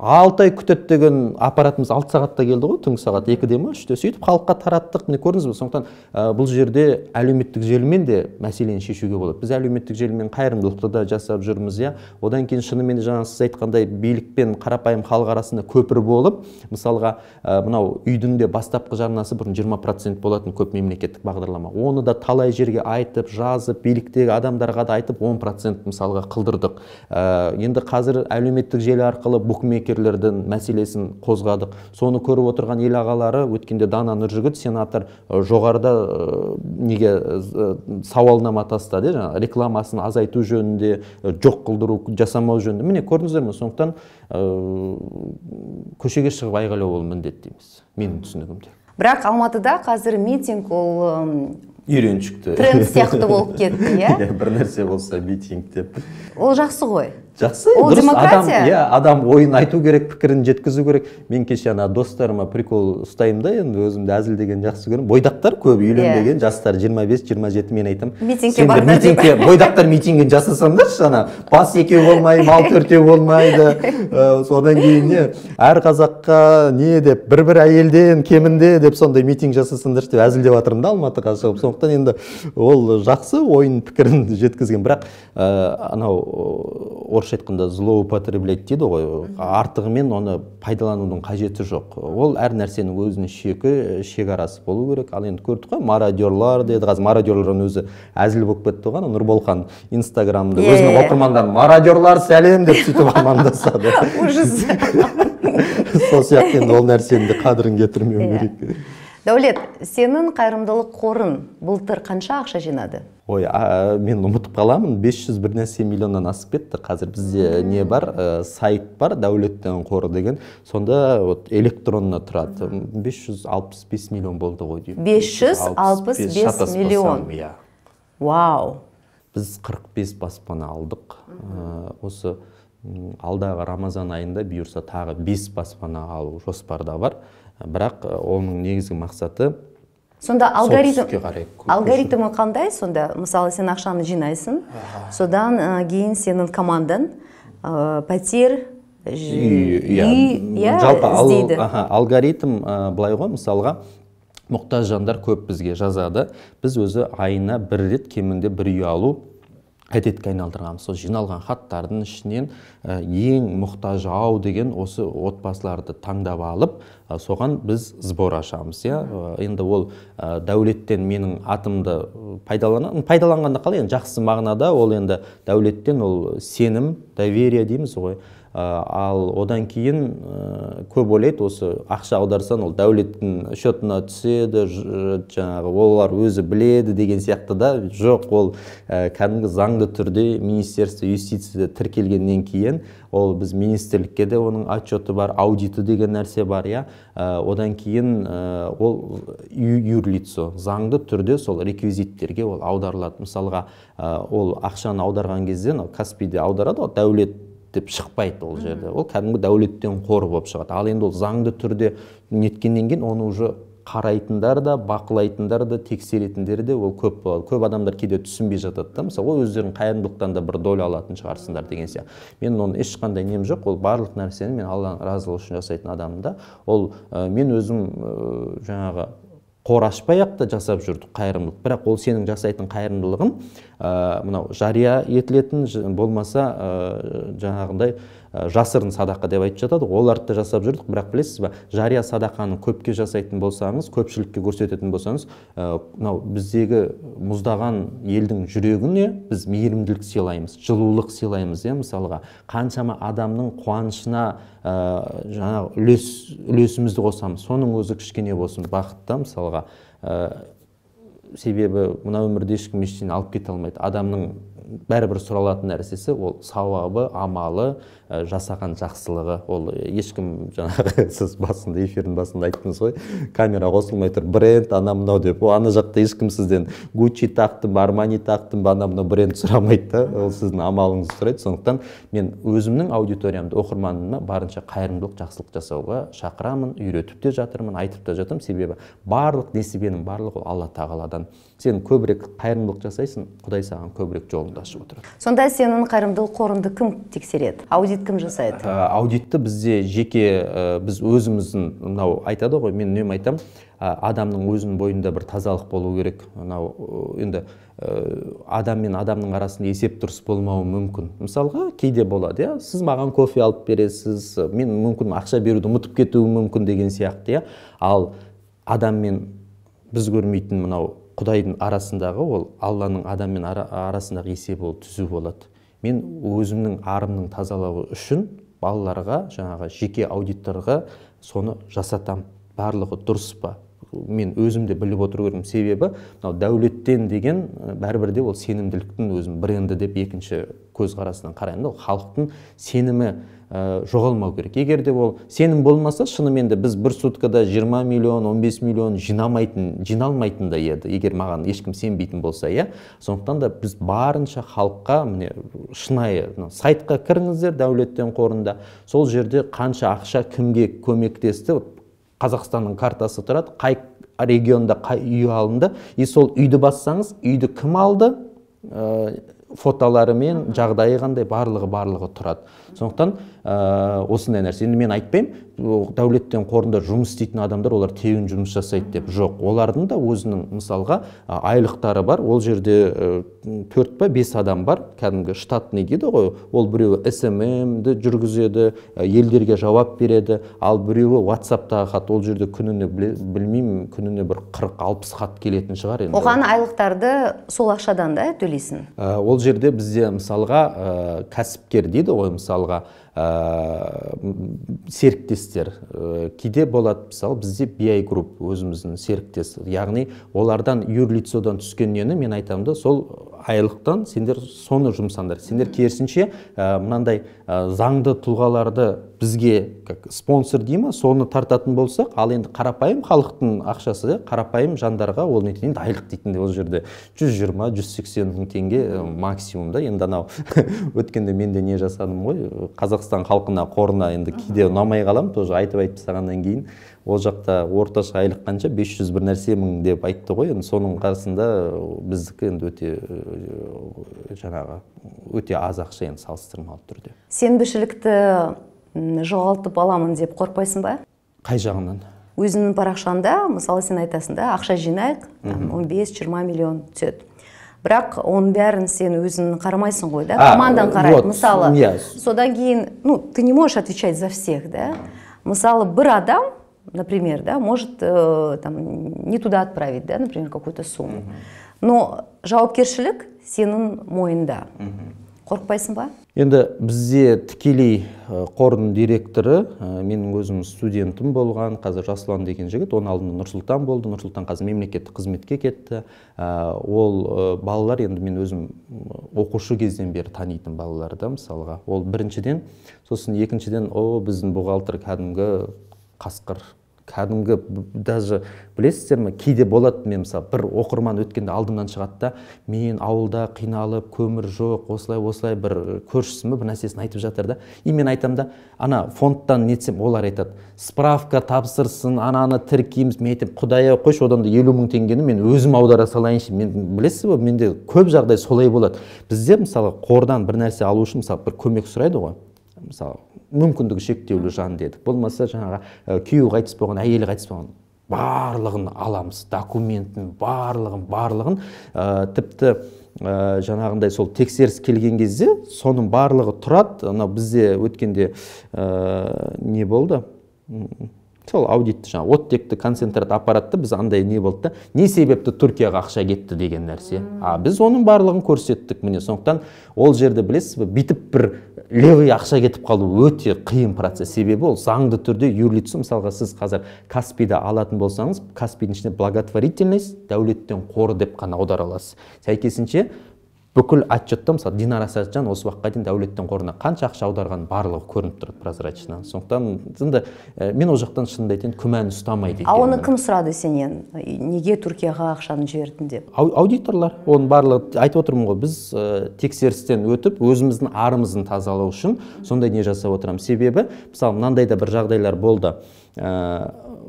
алты ай күтеді деген аппаратымыз алты сағатта келді ғой түнгі сағат екіде ма үште сөйтіп халыққа тараттық міне көрдіңіз ба сондықтан ә, бұл жерде әлеуметтік желімен де мәселені шешуге болады біз әлеуметтік желімен қайырымдылықты да жасап жүрміз иә одан кейін шынымен де жаңағы сіз айтқандай билік пен қарапайым халық арасында көпір болып мысалға ә, мынау үйдің де бастапқы жарнасы бұрын жиырма процент болатын көп мемлекеттік бағдарлама оны да талай жерге айтып жазып биліктегі адамдарға да айтып он процент мысалға қылдырдық ә, енді қазір әлеуметтік желі арқылы букмекер кәсіпкерлердің мәселесін қозғадық соны көріп отырған ел ағалары өткенде дана нұржігіт сенатор жоғарыда неге сауалнама тастады жаңағы рекламасын азайту жөнінде жоқ қылдыру жасамау жөнінде міне көрдіңіздер ме сондықтан көшеге шығып айғайлау ол міндетті емес менің түсінігімде бірақ алматыда қазір митинг ол үйреншікті тренд сияқты болып кетті *laughs* иә? иә бір нәрсе болса митинг деп ол жақсы ғой жақсы ол адам иә адам ойын айту керек пікірін жеткізу керек мен кеше ана достарыма прикол ұстаймын да енді өзімді әзілдеген жақсы көремін бойдақтар көп үйленбеген иә. жастар 25 бес жиырма жеті мен айтамын митингке бар митингке бойдақтар митингін жасасаңдаршы ана бас екеу болмай мал төртеу болмайды ә, содан кейін не әр қазаққа не деп бір бір әйелден кемінде деп сондай митинг жасасаңдаршы деп әзілдеп жатырмын да алматыға шығып сондықтан енді ол жақсы ойын пікірін жеткізген бірақ ә, анау орысша айтқанда злоупотреблять дейді ғой артығымен оны пайдаланудың қажеті жоқ ол әр нәрсенің өзінің шегі шекарасы болу керек ал енді көрдік қой мародерлар деді қазір мародерлардың өзі әзіл болып кетті ғой ана нұрболхан инстаграмда өзінің оқырмандарын мародерлар сәлем деп сөйтіп амандасады *laughs* ужас *laughs* сол сияқты енді ол нәрсенің де қадірін кетірмеу керек дәулет сенің қайырымдылық қорың былтыр қанша ақша жинады ой а, мен ұмытып қаламын 500 жүз бірнәрсе миллионнан асып кетті қазір бізде не бар ә, сайт бар дәулеттің қоры деген сонда вот электронно тұрады 565 миллион болды ғой деймін 565 миллион иә вау біз 45 баспана алдық ә, осы алдағы рамазан айында бұйырса тағы 5 баспана алу жоспарда бар бірақ э, оның негізгі мақсаты сонда алгоритм алгоритмі қандай сонда мысалы сен ақшаны жинайсың содан кейін сенің командаң ә, пәтер иә. үй иә жалпы алгоритм былай ғой мысалға мұқтаж жандар көп бізге жазады біз өзі айына бір рет кемінде бір үй алу әдетке айналдырғанбыз сол жиналған хаттардың ішінен э, ең мұқтаж ау деген осы отбасыларды таңдап алып э, соған біз сбор ашамыз иә э, енді ол дәулеттен менің атымды пайдалана пайдаланғанда қалай енді жақсы мағынада ол енді дәулеттен ол сенім доверие дейміз ғой Э, ал одан кейін э, көп ойлайды осы ақша аударсаң ол дәулеттің счетына түседі жаңағы олар өзі біледі деген сияқты да жоқ ол э, кәдімгі заңды түрде министерство юстицияда тіркелгеннен кейін ол біз министрлікке де оның отчеты бар аудиті деген нәрсе бар иә одан кейін ол юрлицо заңды түрде сол реквизиттерге ол аударылады мысалға ол ақшаны аударған кезде мынау каспиде аударады ғой дәулет деп шықпайды ол жерде ол кәдімгі дәулеттен қор болып шығады ал енді ол заңды түрде неткеннен кейін оны уже қарайтындар да бақылайтындар да тексеретіндер де ол көп болады көп адамдар кейде түсінбей жатады да мысалы ой өздерің қайырымдылықтан да бір доля алатын шығарсыңдар деген сияқты мен оның ешқандай нем жоқ ол барлық нәрсені мен алланың разылығы үшін жасайтын адаммын да ол мен өзім ә, жаңағы қор ашпай ақ та жасап жүрді қайырымдылық бірақ ол сенің жасайтын қайырымдылығың ә, мынау жария етілетін болмаса ә, жаңағындай Э, жасырын садақа деп айтып жатады оларды да жасап жүрдік бірақ білесіз ба жария садақаны көпке жасайтын болсаңыз көпшілікке көрсететін болсаңыз э, мынау біздегі мұздаған елдің жүрегіне біз мейірімділік сыйлаймыз жылулық сыйлаймыз иә мысалға қаншама адамның қуанышына ә, жаңағы үлес үлесімізді қосамыз соның өзі кішкене болсын бақыт та мысалға ә, себебі мына өмірде ешкім ештеңе алып кете алмайды адамның бәрібір сұралатын нәрсесі ол сауабы амалы ә, жасаған жақсылығы ол ешкім жаңағы *laughs* сіз басында эфирдің басында айттыңыз ғой камера қосылмай тұр бренд ана мынау деп ол ана жақта ешкім сізден гуччи тақтым армани тақтым ана мынау бренд сұрамайды да ол сіздің амалыңызды сұрайды сондықтан мен өзімнің аудиториямды оқырманыма барынша қайырымдылық жақсылық жасауға шақырамын үйретіп те жатырмын айтып та жатырмын себебі барлық несібенің барлығы ол алла тағаладан сен көбірек қайырымдылық жасайсың құдай саған көбірек жолыңды ашып отырады сонда сенің қайырымдылық қорыңды кім тексереді аудит кім жасайды ә, аудитті бізде жеке ә, біз өзіміздің мынау айтады ғой мен үнемі айтамын ә, адамның өзінің бойында бір тазалық болу керек мынау енді ә, адам мен адамның арасында есеп дұрыс болмауы мүмкін мысалға кейде болады иә сіз маған кофе алып бересіз мен мүмкін ақша беруді ұмытып кетуім мүмкін деген сияқты иә ал адаммен біз көрмейтін мынау құдайдың арасындағы ол алланың адаммен ара, арасындағы есебі ол түзу болады мен өзімнің арымның тазалауы үшін балаларға жаңағы жеке аудиторға соны жасатам. барлығы дұрыс па мен өзім біліп отыру керекмін себебі мынау дәулеттен деген бәрібір де ол сенімділіктің өзінің бренді деп екінші көзқарасынан қараймын да ол халықтың сенімі ә, жоғалмау керек егер де ол сенім болмаса шынымен де біз бір суткада 20 миллион 15 миллион жинамайтын жиналмайтын да еді егер маған ешкім сенбейтін болса иә сондықтан да біз барынша халыққа міне шынайы сайтқа кіріңіздер дәулеттен қорында сол жерде қанша ақша кімге көмектесті қазақстанның картасы тұрады қай регионда қай үй алынды и сол үйді бассаңыз үйді кім алды ә, э, фотоларымен жағдайы қандай барлығы барлығы тұрады сондықтан ә, осындай нәрсе енді мен айтпаймын дәулеттен қорында жұмыс істейтін адамдар олар тегін жұмыс жасайды деп жоқ олардың да өзінің мысалға айлықтары бар ол жерде э, төрт па бес адам бар кәдімгі штатный дейді ғой ол біреуі сммді жүргізеді э, елдерге жауап береді ал біреуі ватсаптағы хат ол жерде күніне білмеймін күніне бір қырық алпыс хат келетін шығар енді оған айлықтарды сол ақшадан да төлейсің ол жерде бізде мысалға кәсіпкер дейді ғой мысалға мысалға ә, серіктестер ә, кейде болады мысалы бізде bi Group өзіміздің серіктес яғни олардан юрлицодан түскен нені мен айтамын да сол айлықтан сендер соны жұмсаңдар сендер керісінше ә, мынандай заңды тұлғаларды бізге как спонсор дей ма соны тартатын болсақ ал енді қарапайым халықтың ақшасы қарапайым жандарға ол не айлық дейтін ол жерде 120 жиырма жүз сексен мың теңге максимум енді анау *laughs* өткенде мен не жасадым ғой қазақстан халқына қорына енді кейде ұнамай қаламын тоже айтып айтып тастағаннан кейін ол жақта орташа айлық қанша 500 бір нәрсе мың деп айтты ғой енді соның қарсында біздікі енді өте жаңағы өте аз ақша енді салыстырмалы түрде сенбішілікті жоғалтып аламын деп қорықпайсың ба қай жағынан өзіңнің парақшаңда мысалы сен айтасың да ақша жинайық он бес жиырма миллион түседі бірақ оның бәрін сен өзің қарамайсың ғой да командаң қарайды мысалы yes. содан кейін ну ты не можешь отвечать за всех да мысалы бір адам например, да, может э, там, не туда отправить, да, например, какую-то сумму. Но жауапкершілік сенің мойында. Қорықпайсың ба? Енді бізде тікелей қордың директоры менің өзім студентім болған қазір жасұлан деген жігіт оның алдында нұрсұлтан болды нұрсұлтан қазір мемлекеттік қызметке кетті ол ә, балалар енді мен өзім оқушы кезден бері танитын балалар да мысалға ол біріншіден сосын екіншіден о біздің бухгалтер кәдімгі қасқыр кәдімгі даже білесіздер ме кейде болады мен мысалы бір оқырман өткенде алдымнан шығады да мен ауылда қиналып көмір жоқ осылай осылай бір көршісімі бір нәрсесін айтып жатыр да и мен айтамын да ана фондтан нетсем олар айтады справка тапсырсын ананы тіркейміз мен айтамын құдай ау қойшы одан да елу мың теңгені мен өзім аудара салайыншы мен білесіз ба менде көп жағдай солай болады бізде мысалы қордан бір нәрсе алу үшін мысалы бір көмек сұрайды ғой мысалы мүмкіндігі шектеулі жан дедік болмаса жаңағы күйеуі қайтыс болған әйелі қайтыс болған барлығын аламыз документін барлығын барлығын ә, тіпті жаңағындай сол тексеріс келген кезде соның барлығы тұрады анау бізде өткенде не болды сол аудитті жаңағы оттекті концентрат аппаратты біз андай не болды да не себепті түркияға ақша кетті деген нәрсе а біз оның барлығын көрсеттік міне сондықтан ол жерде білесіз бе бүйтіп бір левый ақша кетіп қалу өте қиын процесс себебі ол заңды түрде юрлицо мысалға сіз қазір каспиді алатын болсаңыз каспийдің ішіне благотворительность дәулеттен қоры деп қана аудара аласыз сәйкесінше бүкіл отчетта мысалы динара сәтжан осы уақытқа дейін дәулеттің қорына қанша ақша аударғаны барлығы көрініп тұрады прозрачно сондықтан енді ә, мен ол жақтан шынымды айтайын күмән ұстамайды а оны кім сұрады сенен неге түркияға ақшаны жібердің деп Ау, аудиторлар оның барлығы айтып отырмын ғой біз ә, тексерістен өтіп өзіміздің арымызды тазалау үшін сондай не жасап отырамыз себебі мысалы мынандай да бір жағдайлар болды ә,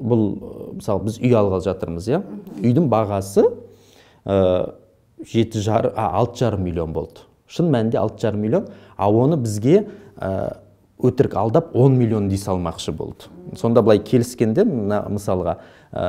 бұл мысалы біз үй алғалы жатырмыз иә үйдің бағасы жеті жарым алты жарым миллион болды шын мәнінде алты жарым миллион а оны бізге өтірік алдап 10 миллион дей салмақшы болды сонда былай келіскенде мысалға ә,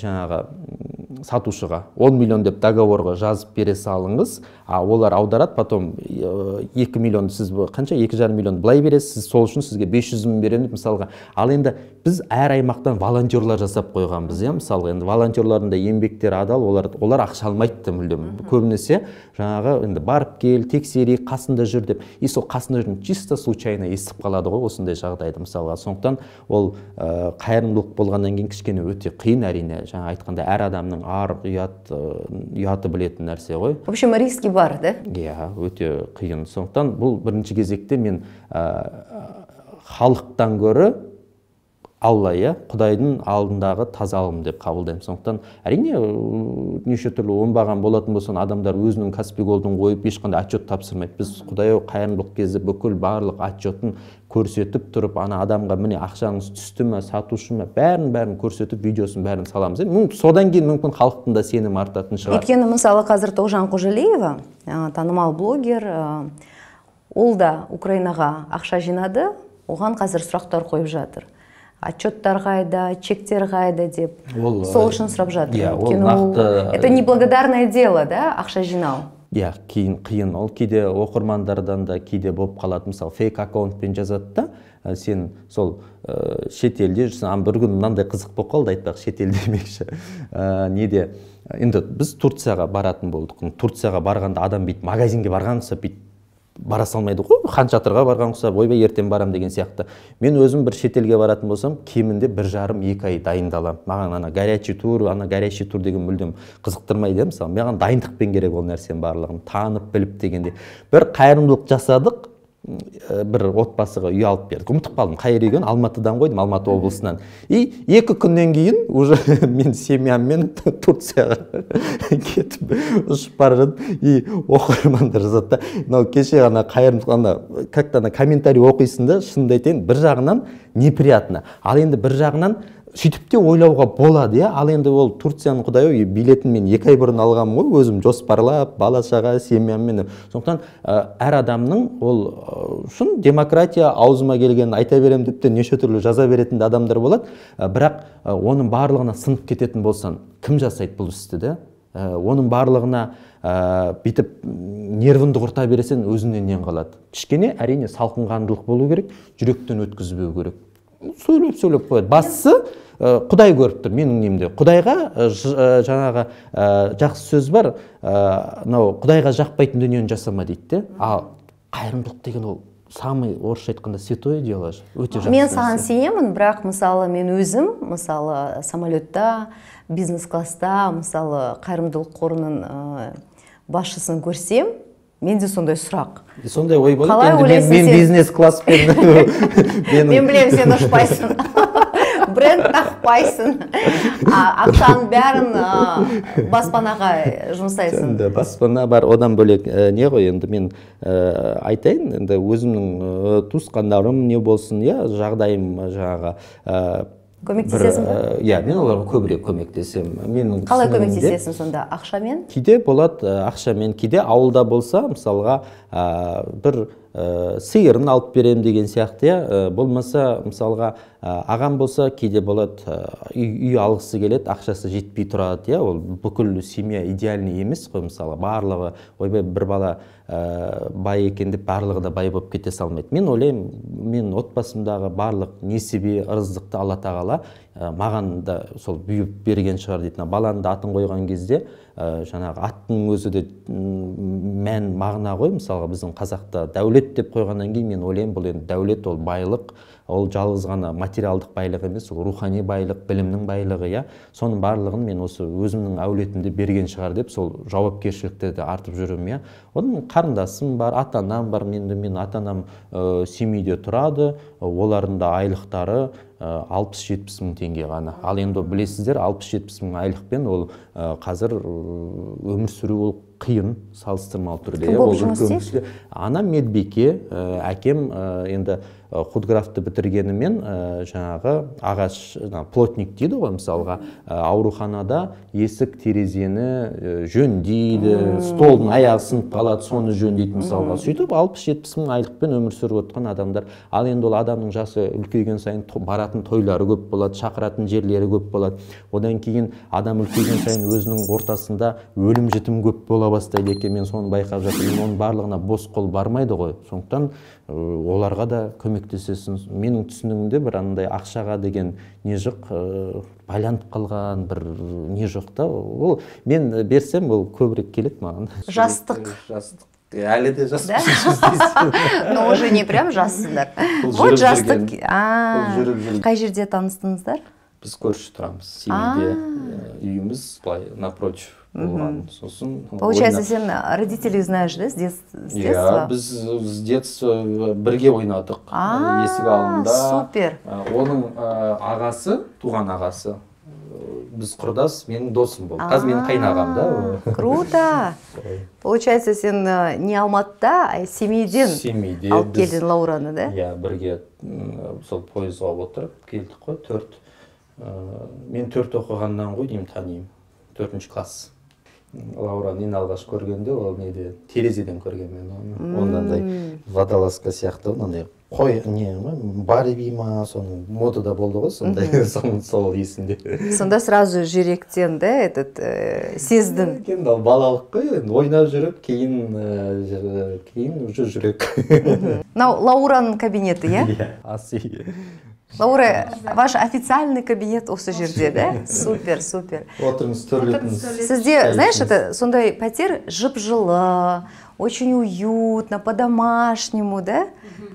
жаңағы сатушыға 10 миллион деп договорға жазып бере салыңыз а олар аударады потом э, екі миллион сіз қанша екі жарым миллион былай бересіз сіз сол үшін сізге 500 жүз мың беремін мысалға ал енді біз әр аймақтан волонтерлар жасап қойғанбыз иә мысалға енді волонтерлардың да еңбектері адал олар олар ақша алмайды мүлдем көбінесе жаңағы енді барып кел тексерейік қасында жүр деп и сол қасында жүрген чисто случайно естіп қалады ғой осындай жағдайды мысалға сондықтан ол ә, қайырымдылық болғаннан кейін кішкене өте қиын әрине жаңа айтқандай әр адамның ар ұят э, ұяты білетін нәрсе ғой в общем риски бар да иә өте қиын сондықтан бұл бірінші кезекте мен халықтан гөрі алла иә құдайдың алдындағы тазалығым деп қабылдаймын сондықтан әрине неше түрлі оңбаған болатын болсаң адамдар өзінің кәсіби голдын қойып ешқандай отчет тапсырмайды біз құдай ау қайырымдылық кезі бүкіл барлық отчетын көрсетіп тұрып ана адамға міне ақшаңыз түсті ма сатушы ма бәрін бәрін көрсетіп видеосын бәрін саламыз иә содан кейін мүмкін халықтың да сенімі артатын шығар өйткені мысалы қазір тоғжан қожалиева танымал блогер ол да украинаға ақша жинады оған қазір сұрақтар қойып жатыр отчеттар қайда чектер қайда деп ол сол үшін сұрап э, жатыр иә ол нақты э, это неблагодарное дело да ақша жинау иә кейін қиын ол кейде оқырмандардан да кейде болып қалады мысалы фейк аккаунтпен жазады да э, сен сол ә, шетелде жүрсің а бір күні мынандай қызық болып қалды айтпақ шетел демекші ә, неде енді біз турцияға баратын болдық турцияға барғанда адам бүйтіп магазинге барған ұқсап бүйтіп бара салмайды ғой хан шатырға барған ұқсап ойбай ертең барам деген сияқты мен өзім бір шетелге баратын болсам кемінде бір жарым екі ай дайындаламын маған ана горячий тур ана горячий тур деген мүлдем қызықтырмайды иә мысалы маған дайындықпен керек ол нәрсенің барлығын танып біліп дегенде бір қайырымдылық жасадық Э, бір отбасыға үй алып бердік ұмытып қалдым қай алматыдан қойдым алматы облысынан и екі күннен кейін уже *laughs* мен семьяммен *laughs* турцияға *laughs* кетіп ұшып бара жатып и оқырмандар жазады да мынау кеше ғана қайырым ана как то ана комментарий оқисың да шынымды айтайын бір жағынан неприятно ал енді бір жағынан сөйтіп те ойлауға болады иә ал енді ол турцияның құдайы билетін мен екі ай бұрын алғанмын ғой өзім жоспарлап бала шаға семьяммен сондықтан әр адамның ол шын демократия аузыма келгенін айта беремін деп те неше түрлі жаза беретін де адамдар болады бірақ оның барлығына сынып кететін болсаң кім жасайды бұл істі да оның барлығына ә, бүйтіп нервіңді құрта бересең өзіңнен нең қалады кішкене әрине салқынқандылық болу керек жүректен өткізбеу керек сөйлеп сөйлеп қояды бастысы Э, құдай көріп тұр менің немде құдайға э, э, жаңағы жақсы сөз бар мынау құдайға жақпайтын дүниені жасама дейді де ал қайырымдылық деген ол самый орысша айтқанда святое дело өте жақсы мен саған сенемін бірақ мысалы мен өзім мысалы самолетта бизнес класста мысалы қайырымдылық қорының ә, басшысын көрсем менде сондай сұрақ сондай ой болады қалай ойлайсың мен, мен бизнес класспен *laughs* *laughs* мен білемін сен ұшпайсың бренд тақпайсың ақшаның бәрін баспанаға жұмсайсың енді баспана бар одан бөлек э, не ғой енді мен э, айтайын енді өзімнің э, туысқандарым не болсын иә жағдайым жаңағы көмектесесің ба э, иә мен оларға көбірек көмектесемін менің қалай көмектесесің сонда ақшамен кейде болады э, ақшамен кейде ауылда болса мысалға ә, бір ә, сиырын алып берем деген сияқты иә. болмаса мысалға ағам болса кейде болады үй, үй алғысы келеді ақшасы жетпей тұрады иә ол бүкіл семья идеальный емес қой мысалы барлығы ойбай бір бала ә, бай екен деп барлығы да бай болып кете салмайды мен ойлаймын мен отбасымдағы барлық несібе ырыздықты алла тағала ә, маған да сол бұйырып берген шығар дейтін баланың да атын қойған кезде ә, жаңағы аттың өзі де мән мағына ғой мысалға біздің қазақта дәулет деп қойғаннан кейін мен ойлаймын бұл енді дәулет ол байлық ол жалғыз ғана материалдық байлық емес ол рухани байлық білімнің байлығы иә соның барлығын мен осы өзімнің әулетімде берген шығар деп сол де артып жүрмін иә одан қарындасым бар ата анам бар менді мен ата анам ә, э, семейде тұрады олардың да айлықтары Э, алпыс жетпіс мың теңге ғана ал енді білесіздер алпыс жетпіс мың айлықпен ол э, қазір э, өмір сүру ол қиын салыстырмалы түрде кім анам медбике әкем енді Э, худграфты бітіргенімен э, жаңағы ағаш плотник дейді ғой мысалға э, ауруханада есік терезені жөндейді столдың аяғы сынып қалады соны жөндейді мысалға сөйтіп алпыс жетпіс мың айлықпен өмір сүріп отқан адамдар ал енді ол адамның жасы үлкейген сайын баратын тойлары көп болады шақыратын жерлері көп болады одан кейін адам үлкейген сайын өзінің ортасында өлім жітім көп бола бастайды екен мен соны байқап жатырмын оның барлығына бос қол бармайды ғой сондықтан Э, оларға да көмектесесің менің түсінігімде бір андай ақшаға деген не жоқ э, байланып қалған бір не жоқ та ол мен берсем ол көбірек келеді маған жастық жастық э, әлі де жаспын *laughs* но уже не прям жассыңдар вот жастық қай жерде таныстыңыздар біз көрші тұрамыз семейде үйіміз э, былай напротив болған сосын получается сен родителей знаешь да с детства иә біз с детства э, бірге ойнадық э, есік алдында супер оның ағасы туған ағасы біз құрдас менің досым болды қазір менің қайнағам да круто получается сен не алматыда а семейден семейде алып келдің лаураны да иә бірге сол пойызға отырып келдік қой төрт Э, мен төрт оқығаннан ғой деймін танимын төртінші класс лаураны ең алғаш көргенде ол неде терезеден көрген мен оны андай водолазка сияқты мынандай қой не барби ма соның модада болды ғой сондай *laughs* сол есімде сонда сразу жүректен да этот э, сездің енді ол балалық қой енді ойнап жүріп кейін э, кейін уже жүрек мынау лаураның кабинеті иә, *laughs* иә ас үй лаура ваш официальный кабинет осы жерде да супер супер отырыңыз төрлетіңіз сізде знаешь это сондай пәтер жып жылы очень уютно по домашнему да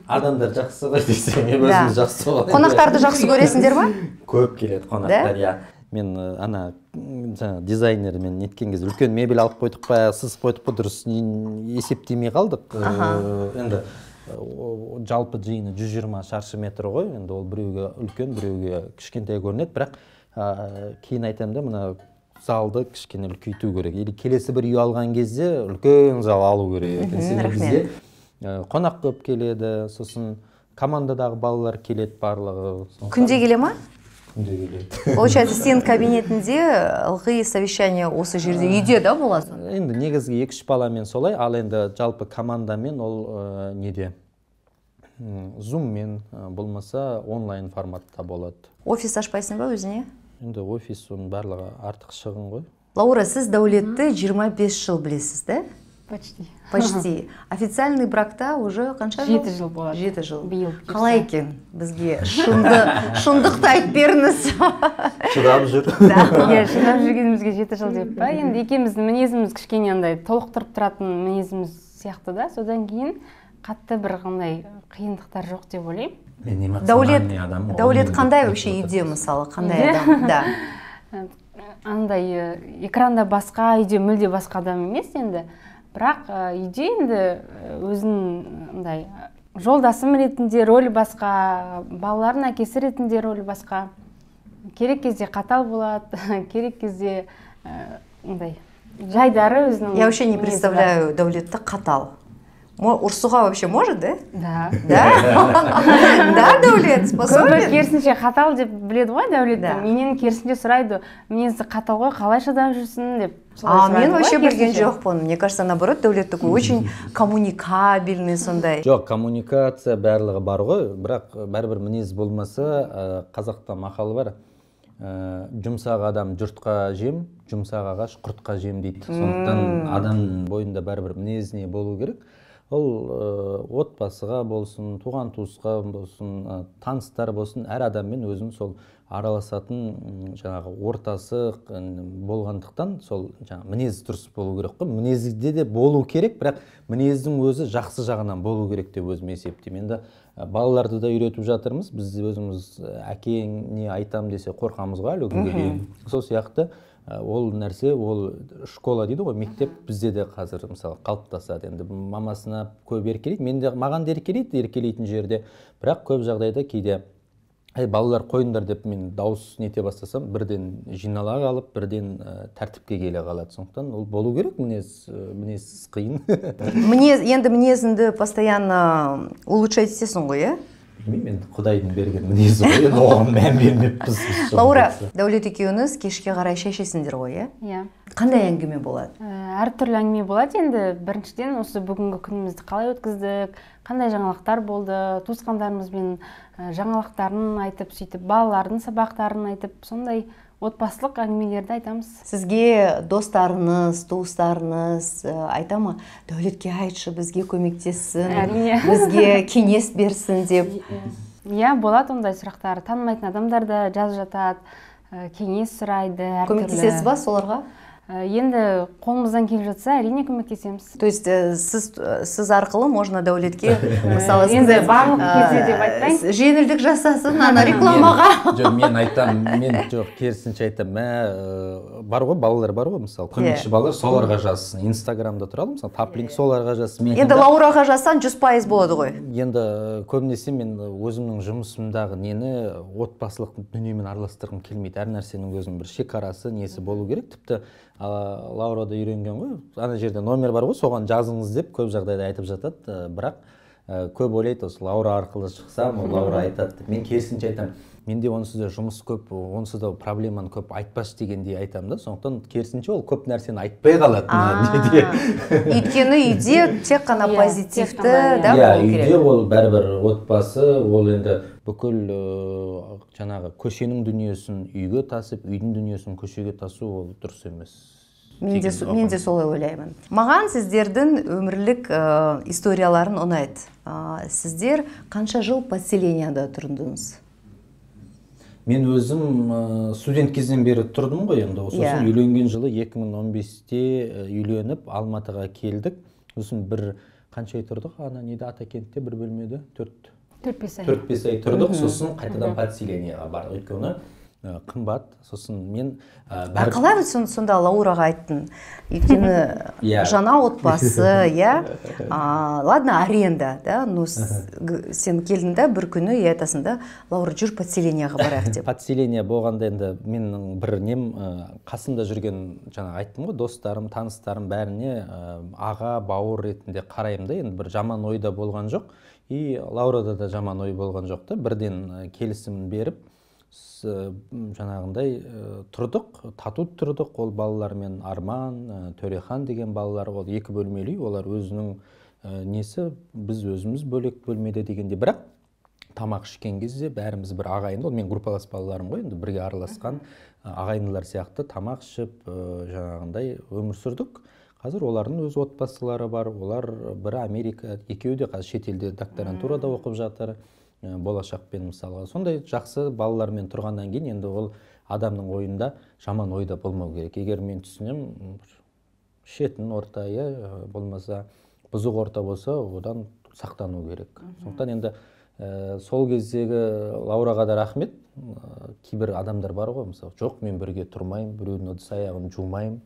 адамдар жақсы ғой десең мен өзім жақсы ғой қонақтарды жақсы көресіңдер ма көп келеді қонақтар иә мен ана жаңағы дизайнермен неткен кезде үлкен мебель алып қойдық па сызып қойдық па дұрыс есептемей қалдық енді жалпы жиыны 120 шаршы метр ғой енді ол біреуге үлкен біреуге кішкентай көрінеді бірақ ә, кейін айтамын да мына залды кішкене үлкейту керек или келесі бір үй алған кезде үлкен зал алу керек екен бізде э, қонақ көп келеді сосын командадағы балалар келеді барлығы күнде келе ма күнде келеді получается сенің кабинетінде э, ылғи совещание осы жерде үйде да боласың енді негізгі екі үш баламен солай ал енді жалпы командамен ол ә, неде зуммен э, болмаса онлайн форматта болады офис ашпайсың ба өзіңе енді офис оның барлығы артық шығын ғой лаура сіз дәулетті 25 жыл білесіз да почти почти *laughs* официальный бракта уже қанша жыл жеті жыл болады жеті жыл биыл қалай екен бізге шынды шындықты айтып беріңіз *laughs* шыдап жүр *laughs* иә шыдап жүргенімізге жеті жыл деп па енді екеуміздің мінезіміз кішкене андай толықтырып тұратын мінезіміз сияқты да содан кейін қатты бір андай қиындықтар жоқ деп ойлаймын мен дәулет дәулет қандай вообще үйде мысалы қандай адам да андай э, экранда басқа үйде мүлде басқа адам емес енді бірақ үйде э, енді э, өзінің мындай жолдасым ретінде рөлі басқа балаларын әкесі ретінде рөлі басқа керек кезде қатал болады *laughs* керек кезде э, мындай жайдары өзінің я вообще не представляю дәулетті қатал ұрсуға вообще может да да да *laughs* да дәулет способен керісінше қатал деп біледі ғой дәулет менен керісінше сұрайды мінезі қатал ғой қалай шыдап жүрсің деп а мен вообще білген жоқпын мне кажется наоборот дәулет такой очень *laughs* коммуникабельный сондай жоқ коммуникация барлығы бар ғой бірақ э, бәрібір мінез болмаса э, қазақта мақал бар ә, жұмсақ адам жұртқа жем жұмсақ ағаш құртқа жем дейді сондықтан адам бойында бәрібір мінезіне болу керек ол э, отбасыға болсын туған туысқа болсын э, таныстар болсын әр адаммен өзінің сол араласатын жаңағы ортасы болғандықтан сол жаңағы мінез дұрыс болу керек қой мінезде де болу керек бірақ мінездің өзі жақсы жағынан болу керек деп өзім есептеймін енді Ә, балаларды да үйретіп жатырмыз біз өзіміз ә, әкеңе айтам десе қорқамыз ғой әлі күнге дейін сол сияқты ә, ол нәрсе ол школа дейді ғой мектеп бізде де қазір мысалы қалыптасады енді мамасына көп еркелейді мен де маған да еркелейді еркелейтін жерде бірақ көп жағдайда кейде әй балалар қойыңдар деп мен дауыс нете бастасам бірден жинала қалып бірден ә, тәртіпке келе қалады сондықтан ол болу керек мінез мінез қиын *laughs* мінез енді мінезіңді постоянно улучшать етесің ғой иә білмеймін енді құдайдың берген мінезі ғой енді оған мән бермеппіз *laughs* лаура дәулет екеуіңіз кешке қарай шай ішесіңдер ғой иә иә қандай әңгіме болады әртүрлі әңгіме болады енді біріншіден осы бүгінгі күнімізді қалай өткіздік қандай жаңалықтар болды туысқандарымызбен Э, жаңалықтарын айтып сөйтіп балалардың сабақтарын айтып сондай отбасылық әңгімелерді айтамыз сізге достарыңыз туыстарыңыз э, айта ма дәулетке айтшы бізге көмектессін әрине *laughs* бізге кеңес берсін деп иә болады ондай сұрақтар танымайтын адамдар да жазып жатады э, кеңес сұрайды көмектесесіз ба соларға Э, енді қолымыздан келіп жатса әрине көмектесеміз то есть э, сіз э, сіз арқылы можно дәулетке мысалы енді барлық кезде деп айтпаймын жеңілдік жасасын *laughs* ана рекламаға жоқ мен айтамын мен жоқ керісінше айтамын мә бар ғой балалар бар ғой мысалы көмекші иә. балалар соларға жазсын инстаграмда тұрады мысалы таплинг соларға жазсын енді лаураға жазсаң жүз пайыз болады ғой енді көбінесе мен өзімнің жұмысымдағы нені отбасылық дүниемен араластырғым келмейді әр нәрсенің өзінің бір шекарасы несі болу керек тіпті Э, лаурада үйренген ғой ана жерде номер бар ғой соған жазыңыз деп көп жағдайда айтып жатады э, бірақ э, көп ойлайды осы лаура арқылы шықсам лаура айтады мен керісінше айтамын менде онсыз да жұмыс көп онсыз да проблеманы көп айтпашы дегендей айтамын да сондықтан керісінше ол көп нәрсені айтпай қалады *laughs* өйткені үйде тек қана иә, позитивті да иә үйде ол бәрібір отбасы ол енді бүкіл жаңағы көшенің дүниесін үйге тасып үйдің дүниесін көшеге тасу ол дұрыс емес мен де, мен де солай ойлаймын маған сіздердің өмірлік ә, историяларын ұнайды ә, сіздер қанша жыл поселенияда тұрдыңыз мен өзім ә, студент кезінен бері тұрдым ғой енді сосын yeah. Иә. үйленген жылы 2015-те үйленіп алматыға келдік сосын бір қанша ай тұрдық ана неде атакентте бір бөлмеде төрт төрт бес ай төрт бес ай тұрдық сосын қайтадан подселенияға бардық өйткені қымбат сосын мен ә, бәрі... қалай сонда лаураға айттың өйткені yeah. *laughs* Иә. жаңа отбасы *laughs* иә ладно аренда да но сен келдің да бір күні и айтасың да лаура жүр подселенияға барайық деп *laughs* подселение болғанда енді менің бір нем қасымда жүрген жаңа айттым ғой достарым таныстарым бәріне аға бауыр ретінде қараймын да енді бір жаман ой да болған жоқ и лаурада да жаман ой болған жоқ та бірден келісімін беріп жаңағындай э, тұрдық тату тұрдық ол балалармен арман э, төрехан деген балалар ол екі бөлмелі олар өзінің э, несі біз өзіміз бөлек бөлмеде дегенде бірақ тамақ ішкен кезде бәріміз бір ағайынды ол мен группалас балаларым ғой енді бірге араласқан ағайындылар сияқты тамақ ішіп жаңағындай өмір сүрдік қазір олардың өз отбасылары бар олар бірі америка екеуі де қазір шетелде докторантурада оқып жатыр болашақпен мысалға сондай жақсы балалармен тұрғаннан кейін енді ол адамның ойында жаман ойда болмау керек егер мен түсінем, шетін орта иә болмаса бұзық орта болса одан сақтану керек сондықтан енді сол кездегі лаураға да рахмет ә, кейбір адамдар бар ғой мысалы жоқ мен бірге тұрмаймын біреудің ыдыс аяғын жумаймын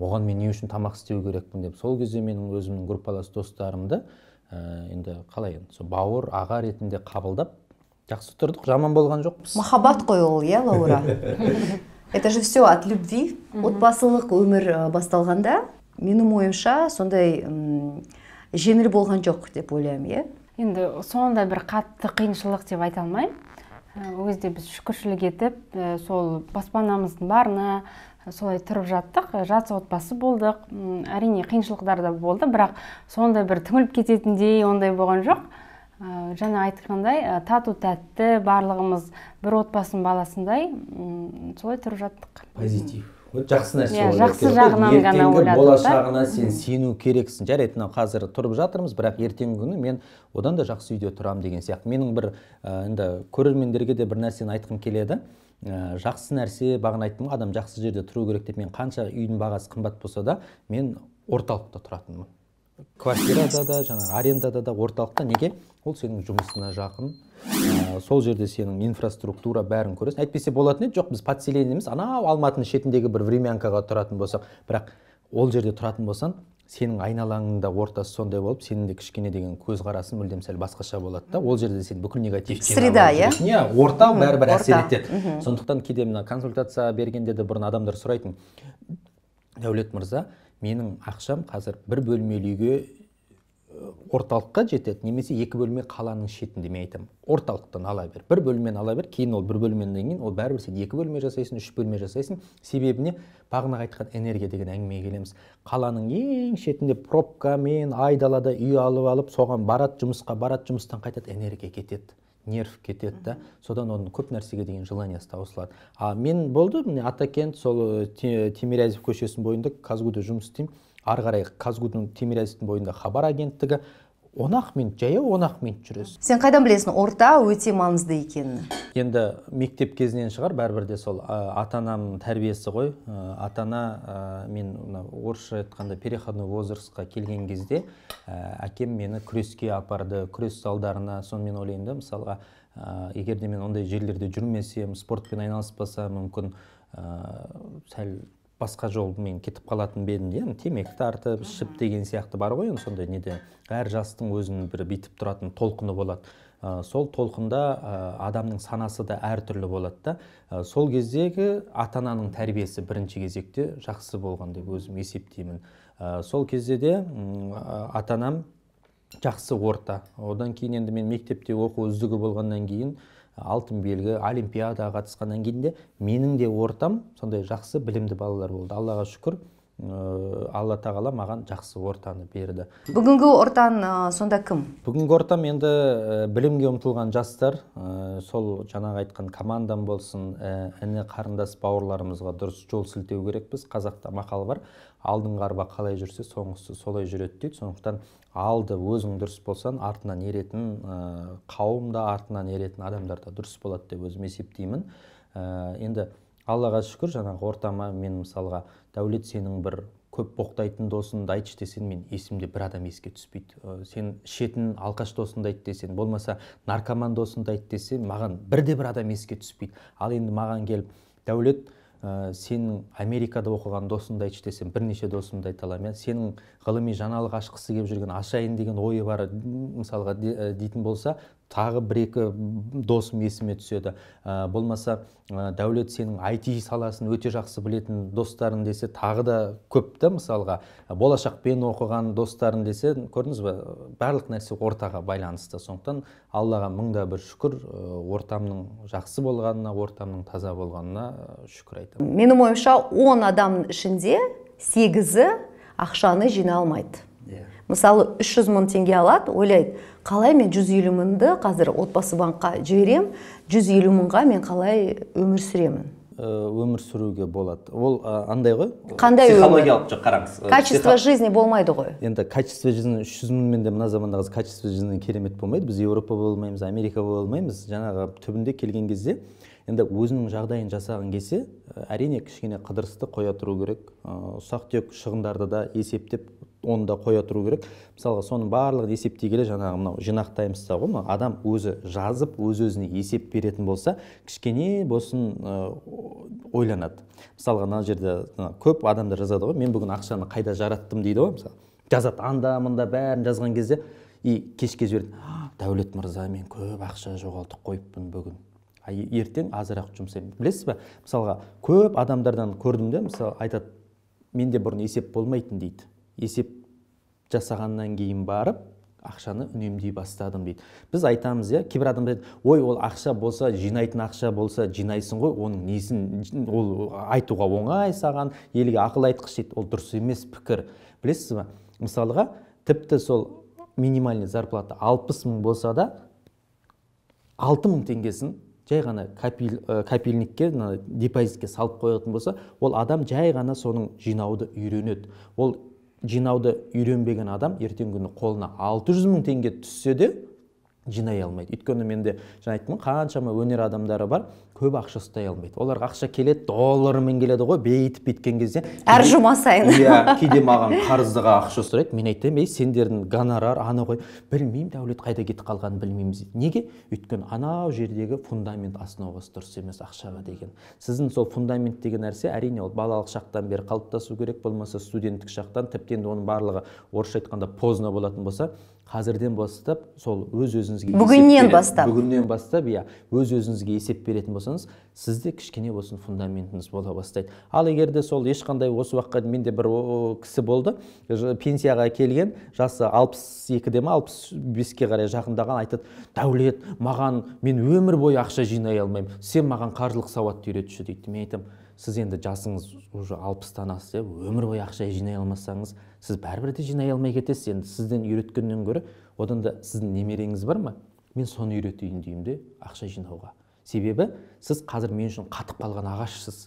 оған мен не үшін тамақ істеу керекпін деп сол кезде менің өзімнің группалас достарымды Э, енді қалай енді сол бауыр аға ретінде қабылдап жақсы тұрдық жаман болған жоқпыз махаббат қой ол иә лаура *laughs* это же все от любви отбасылық өмір э, басталғанда менің ойымша сондай жеңіл болған жоқ деп ойлаймын иә енді сондай бір қатты қиыншылық деп айта алмаймын э, ол кезде біз шүкіршілік етіп сол баспанамыздың барына солай тұрып жаттық жас отбасы болдық әрине қиыншылықтар да болды бірақ сондай бір түңіліп кететіндей ондай болған жоқ және жаңа айтқандай ә, тату тәтті барлығымыз бір отбасының баласындай солай тұрып жаттық позитив жақсы нәрсе yeah, иә, жақсы жағынан сен сену керексің жарайды мынау қазір тұрып жатырмыз бірақ ертеңгі күні мен одан да жақсы үйде тұрам деген сияқты менің бір ә, енді көрермендерге де бір нәрсені айтқым келеді Ә, жақсы нәрсе бағана айттым ғой адам жақсы жерде тұру керек деп мен қанша үйдің бағасы қымбат болса да мен орталықта тұратынмын квартирада да жаңағы арендада да орталықта неге ол сенің жұмысына жақын ә, сол жерде сенің инфраструктура бәрін көресің әйтпесе болатын еді жоқ біз подселениеміз анау алматының шетіндегі бір времянкаға тұратын болсақ бірақ ол жерде тұратын болсаң сенің айналаңда ортасы сондай болып сенің де кішкене деген көзқарасың мүлдем сәл басқаша болады да ол жерде сен бүкіл негатив среда иә иә орта бәрібір әсер етеді сондықтан кейде мына консультация бергенде де бұрын адамдар сұрайтын дәулет мырза менің ақшам қазір бір бөлмелі үйге орталыққа жетеді немесе екі бөлме қаланың шетінде мен айтамын орталықтан ала бер бір бөлмені ала бер кейін ол бір бөлменен кейін ол бәрібір сен екі бөлме жасайсың үш бөлме жасайсың себебіне бағанағы айтқан энергия деген әңгімеге келеміз қаланың ең шетінде пробкамен айдалада үй алып алып соған барат жұмысқа барат жұмыстан қайтады энергия кетеді нерв кетеді да содан оның көп нәрсеге деген желаниесі таусылады а мен болды міне атакент сол э, темирязев көшесінің бойында казгуда жұмыс істеймін ары қарай казгудың тимирязевтің бойында хабар агенттігі он ақ минут жаяу он ақ минут жүресің сен қайдан білесің орта өте маңызды екенін енді мектеп кезінен шығар бәрібір де сол ә, ата анамның тәрбиесі ғой ә, ата ана ә, мен мына орысша айтқанда переходной возрастқа келген кезде ә, әкем мені күреске апарды күрес залдарына соны мен ойлаймын да мысалға ә, егер де мен ондай жерлерде жүрмесем спортпен айналыспасам мүмкін ә, сәл басқа мен кетіп қалатын бе едім деймін темекі тартып ішіп деген сияқты бар ғой енді сондай неде әр жастың өзінің бір бүйтіп тұратын толқыны болады ә, сол толқында ә, адамның санасы да әртүрлі болады да сол кездегі ата ананың тәрбиесі бірінші кезекте жақсы болған деп өзім есептеймін сол кезде де ата анам жақсы орта одан кейін енді мен мектепте оқу үздігі болғаннан кейін алтын белгі олимпиадаға қатысқаннан кейін де менің де ортам сондай жақсы білімді балалар болды аллаға шүкір Э, алла тағала маған жақсы ортаны берді бүгінгі ортан э, сонда кім бүгінгі ортам енді ә, білімге ұмтылған жастар ә, сол жаңағы айтқан командам болсын іні қарындас бауырларымызға дұрыс жол сілтеу керекпіз қазақта мақал бар алдыңғы арба қалай жүрсе соңғысы солай жүреді дейді сондықтан алды өзің дұрыс болсаң артынан еретін қауым да артынан еретін адамдар да дұрыс болады деп өзім есептеймін енді аллаға шүкір жаңағы ортама мен мысалға дәулет сенің бір көп боқтайтын досыңды айтшы десең мен есімде бір адам еске түспейді сен ішетін алқаш досыңды айт десең болмаса наркоман досыңды айт десе маған бірде бір адам еске түспейді ал енді маған келіп дәулет сенің америкада оқыған досыңды айтшы десем бірнеше досымды айта аламын иә сенің ғылыми жаңалық ашқысы келіп жүрген ашайын деген ойы бар мысалға дейтін болса тағы бір екі досым есіме түседі ә, болмаса ә, дәулет сенің айти саласын өте жақсы білетін достарын десе тағы да көп та мысалға болашақпен оқыған достарын десе көрдіңіз бе барлық нәрсе ортаға байланысты сондықтан аллаға мың бір шүкір ортамның жақсы болғанына ортамның таза болғанына шүкір айтамын менің ойымша он адамның ішінде сегізі ақшаны жина алмайды иә. мысалы мысалы 300 мың теңге алады ойлайды қалай мен 150 мыңды қазір отбасы банкқа жіберемін 150 мыңға мен қалай өмір сүремін э, өмір сүруге болады ол андай ғой қандай психологиялық жоқ қараңыз э, качество жизни болмайды ғой енді качество жизни үш жүз мыңмен де мына заманда қазір качество жизни керемет болмайды біз еуропа бола алмаймыз америка бола алмаймыз жаңағы түбінде келген кезде енді өзінің жағдайын жасағын келсе әрине кішкене қыдырысты қоя тұру керек ұсақ түйек шығындарды да есептеп оны да қоя тұру керек мысалға соның барлығын есептей келе жаңағы мынау жинақтаймыз дейсіз ғой адам өзі жазып өз өзіне есеп беретін болса кішкене болсын ойланады мысалға мына жерде көп адамдар жазады ғой мен бүгін ақшаны қайда жараттым дейді ғой мысалы жазады анда мында бәрін жазған кезде и кешке жібереді дәулет мырза мен көп ақша жоғалтып қойыппын бүгін ертең азырақ жұмсаймын білесіз ба мысалға көп адамдардан көрдім де мысалы айтады менде бұрын есеп болмайтын дейді есеп жасағаннан кейін барып ақшаны үнемдей бастадым дейді біз айтамыз иә кейбір адамдар айтады ой ол ақша болса жинайтын ақша болса жинайсың ғой оның несін ол айтуға оңай саған елге ақыл айтқыш дейді ол дұрыс емес пікір білесіз ба мысалға тіпті сол минимальный зарплата алпыс мың болса да алты мың теңгесін жай ғана капил, ә, депозитке салып қоятын болса ол адам жай ғана соның жинауды үйренеді ол жинауды үйренбеген адам ертеңгі күні қолына 600 жүз мың теңге түссе де жинай алмайды өйткені менде жаңа айттым ғой қаншама өнер адамдары бар көп ақша ұстай алмайды оларға ақша келеді доллармен келеді ғой бейтіп бүйткен кезде әр жұма сайын иә кейде маған қарыздыға ақша сұрайды мен айтамын ей сендердің гонорар ана ғой білмеймін дәулет қайда кетіп қалғанын білмейміз дейді неге өйткені анау жердегі фундамент основасы дұрыс емес ақшаға деген сіздің сол фундамент деген нәрсе әрине ол балалық шақтан бері қалыптасу керек болмаса студенттік шақтан тіптен оның барлығы орысша айтқанда поздно болатын болса қазірден бастап сол өз өзіңізге бүгіннен бастап бүгіннен бастап иә өз өзіңізге есеп беретін болсаңыз сізде кішкене болсын фундаментіңіз бола бастайды ал егер де сол ешқандай осы уақытқа дейін менде бір кісі болды пенсияға келген жасы алпыс екіде ма алпыс беске қарай жақындаған айтады дәулет маған мен өмір бойы ақша жинай алмаймын сен маған қаржылық сауатты үйретші дейді мен айтамын сіз енді жасыңыз уже алпыстан асты өмір бойы ақша жинай алмасаңыз сіз бәрібір де жинай алмай кетесіз енді сізден үйреткеннен гөрі одан да сіздің немереңіз бар ма мен соны үйретейін деймін де ақша жинауға себебі сіз қазір мен үшін қатып қалған ағашсыз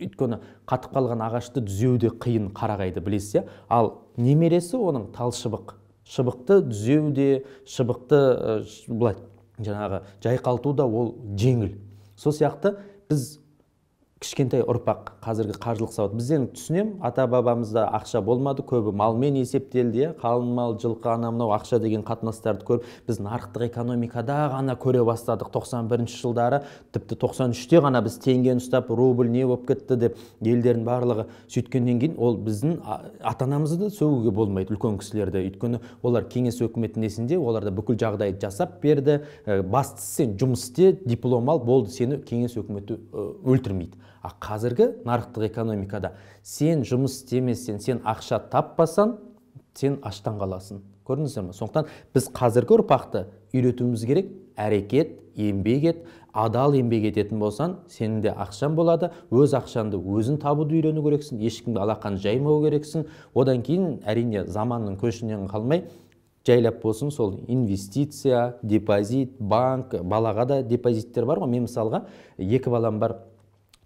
өйткені қатып қалған ағашты түзеу де қиын қарағайды білесіз иә ал немересі оның тал шыбықты түзеу де шыбықты ә, былай жаңағы жайқалту да ол жеңіл сол сияқты біз кішкентай ұрпақ қазіргі қаржылық сауат бізден түсінемін ата бабамызда ақша болмады көбі малмен есептелді иә қалың мал жылқы ана мынау ақша деген қатынастарды көріп біз нарықтық экономикада ғана көре бастадық 91 жылдары тіпті 93-те ғана біз теңгені ұстап рубль не болып кетті деп елдердің барлығы сөйткеннен кейін ол біздің ата анамызды да сөгуге болмайды үлкен кісілерді өйткені олар кеңес өкіметінің несінде оларда бүкіл жағдайды жасап берді э, бастысы сен жұмыс істе диплом ал болды сені кеңес өкіметі э, өлтірмейді а қазіргі нарықтық экономикада сен жұмыс істемесең сен ақша таппасаң сен аштан қаласың көрдіңіздер ма сондықтан біз қазіргі ұрпақты үйретуіміз керек әрекет еңбек ет адал еңбек ететін болсаң сенің де ақшаң болады өз ақшаңды өзің табуды үйрену керексің ешкімге алақан жаймау керексің одан кейін әрине заманның көшінен қалмай жайлап болсын сол инвестиция депозит банк балаға да депозиттер бар ғой мен мысалға екі балам бар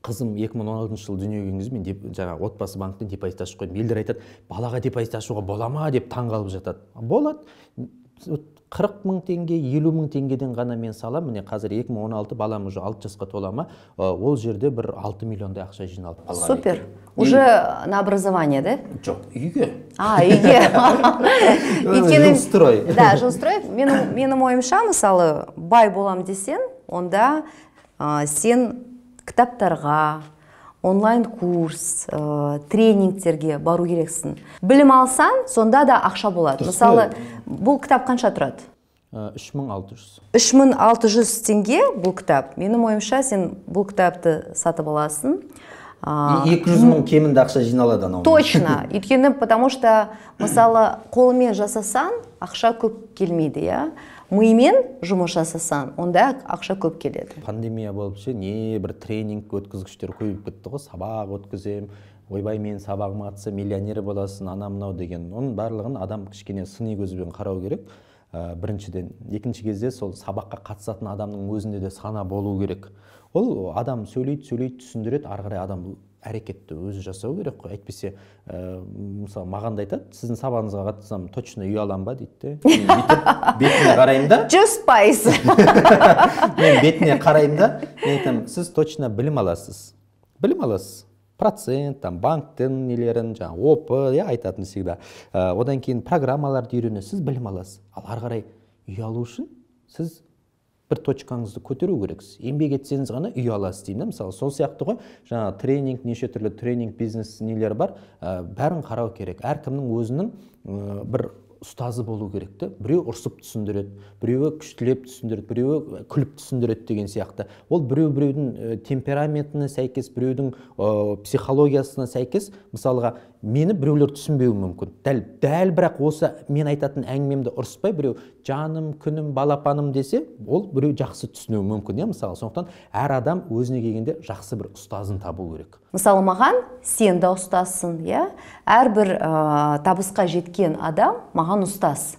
қызым 2016 жылы дүниеге келген кезде мен жаңағы отбасы банктен депозит ашып қойдым елдер айтады балаға депозит ашуға бола ма деп таңғалып жатады болады қырық мың теңге елу мың теңгеден ғана мен саламын міне қазір 2016 балам уже алты жасқа тола ма ол жерде бір алты миллиондай ақша жиналып қалған супер уже на образование да жоқ үйге а үйге өйткені *laughs* жилстрой *laughs* да жилстрой менің ойымша мысалы бай боламын десең онда ә, сен кітаптарға онлайн курс ә, тренингтерге бару керексің білім алсаң сонда да ақша болады мысалы бұл кітап қанша тұрады э, үш мың алты жүз үш мың алты жүз теңге бұл кітап менің ойымша сен бұл кітапты сатып аласың екі жүз мың кемінде ақша жиналады анау точно *laughs* өйткені потому что мысалы қолымен жасасаң ақша көп келмейді иә мимен жұмыс жасасаң онда ақша көп келеді пандемия болып ше не бір тренинг өткізгіштер көбейіп кетті ғой сабақ өткіземін ойбай мен сабағыма қатысса миллионер боласың ана мынау деген оның барлығын адам кішкене сыни көзбен қарау керек ә, біріншіден екінші кезде сол сабаққа қатысатын адамның өзінде де сана болу керек ол адам сөйлейді сөйлейді түсіндіреді ары қарай адам әрекетті өзі жасау керек қой әйтпесе ә, мысалы маған да айтады сіздің сабағыңызға қатыссам точно үй аламын ба дейді де бетіне қараймын да жүз пайыз *laughs* мен бетіне қараймын да мен айтамын сіз точно білім аласыз білім аласыз процент там банктің нелерін жаңағы ОП иә айтатын всегда ә, одан кейін программаларды үйренесіз сіз білім аласыз ал ары қарай үй алу үшін сіз бір точкаңызды көтеру керексіз еңбек етсеңіз ғана үй аласыз деймін да мысалы сол сияқты ғой жаңағы тренинг неше түрлі тренинг бизнес нелер бар ә, бәрін қарау керек әркімнің өзінің ә, бір ұстазы болу керек та біреу ұрсып түсіндіреді біреуі күштілеп түсіндіреді біреуі күліп түсіндіреді деген сияқты ол біреу біреудің темпераментіне сәйкес біреудің психологиясына сәйкес мысалға мені біреулер түсінбеуі мүмкін дәл дәл бірақ осы мен айтатын әңгімемді ұрыспай біреу жаным күнім балапаным десе ол біреу жақсы түсінуі мүмкін иә мысалы сондықтан әр адам өзіне келгенде жақсы бір ұстазын табу керек мысалы маған сен да ұстазсың иә әрбір ә, табысқа жеткен адам маған ұстаз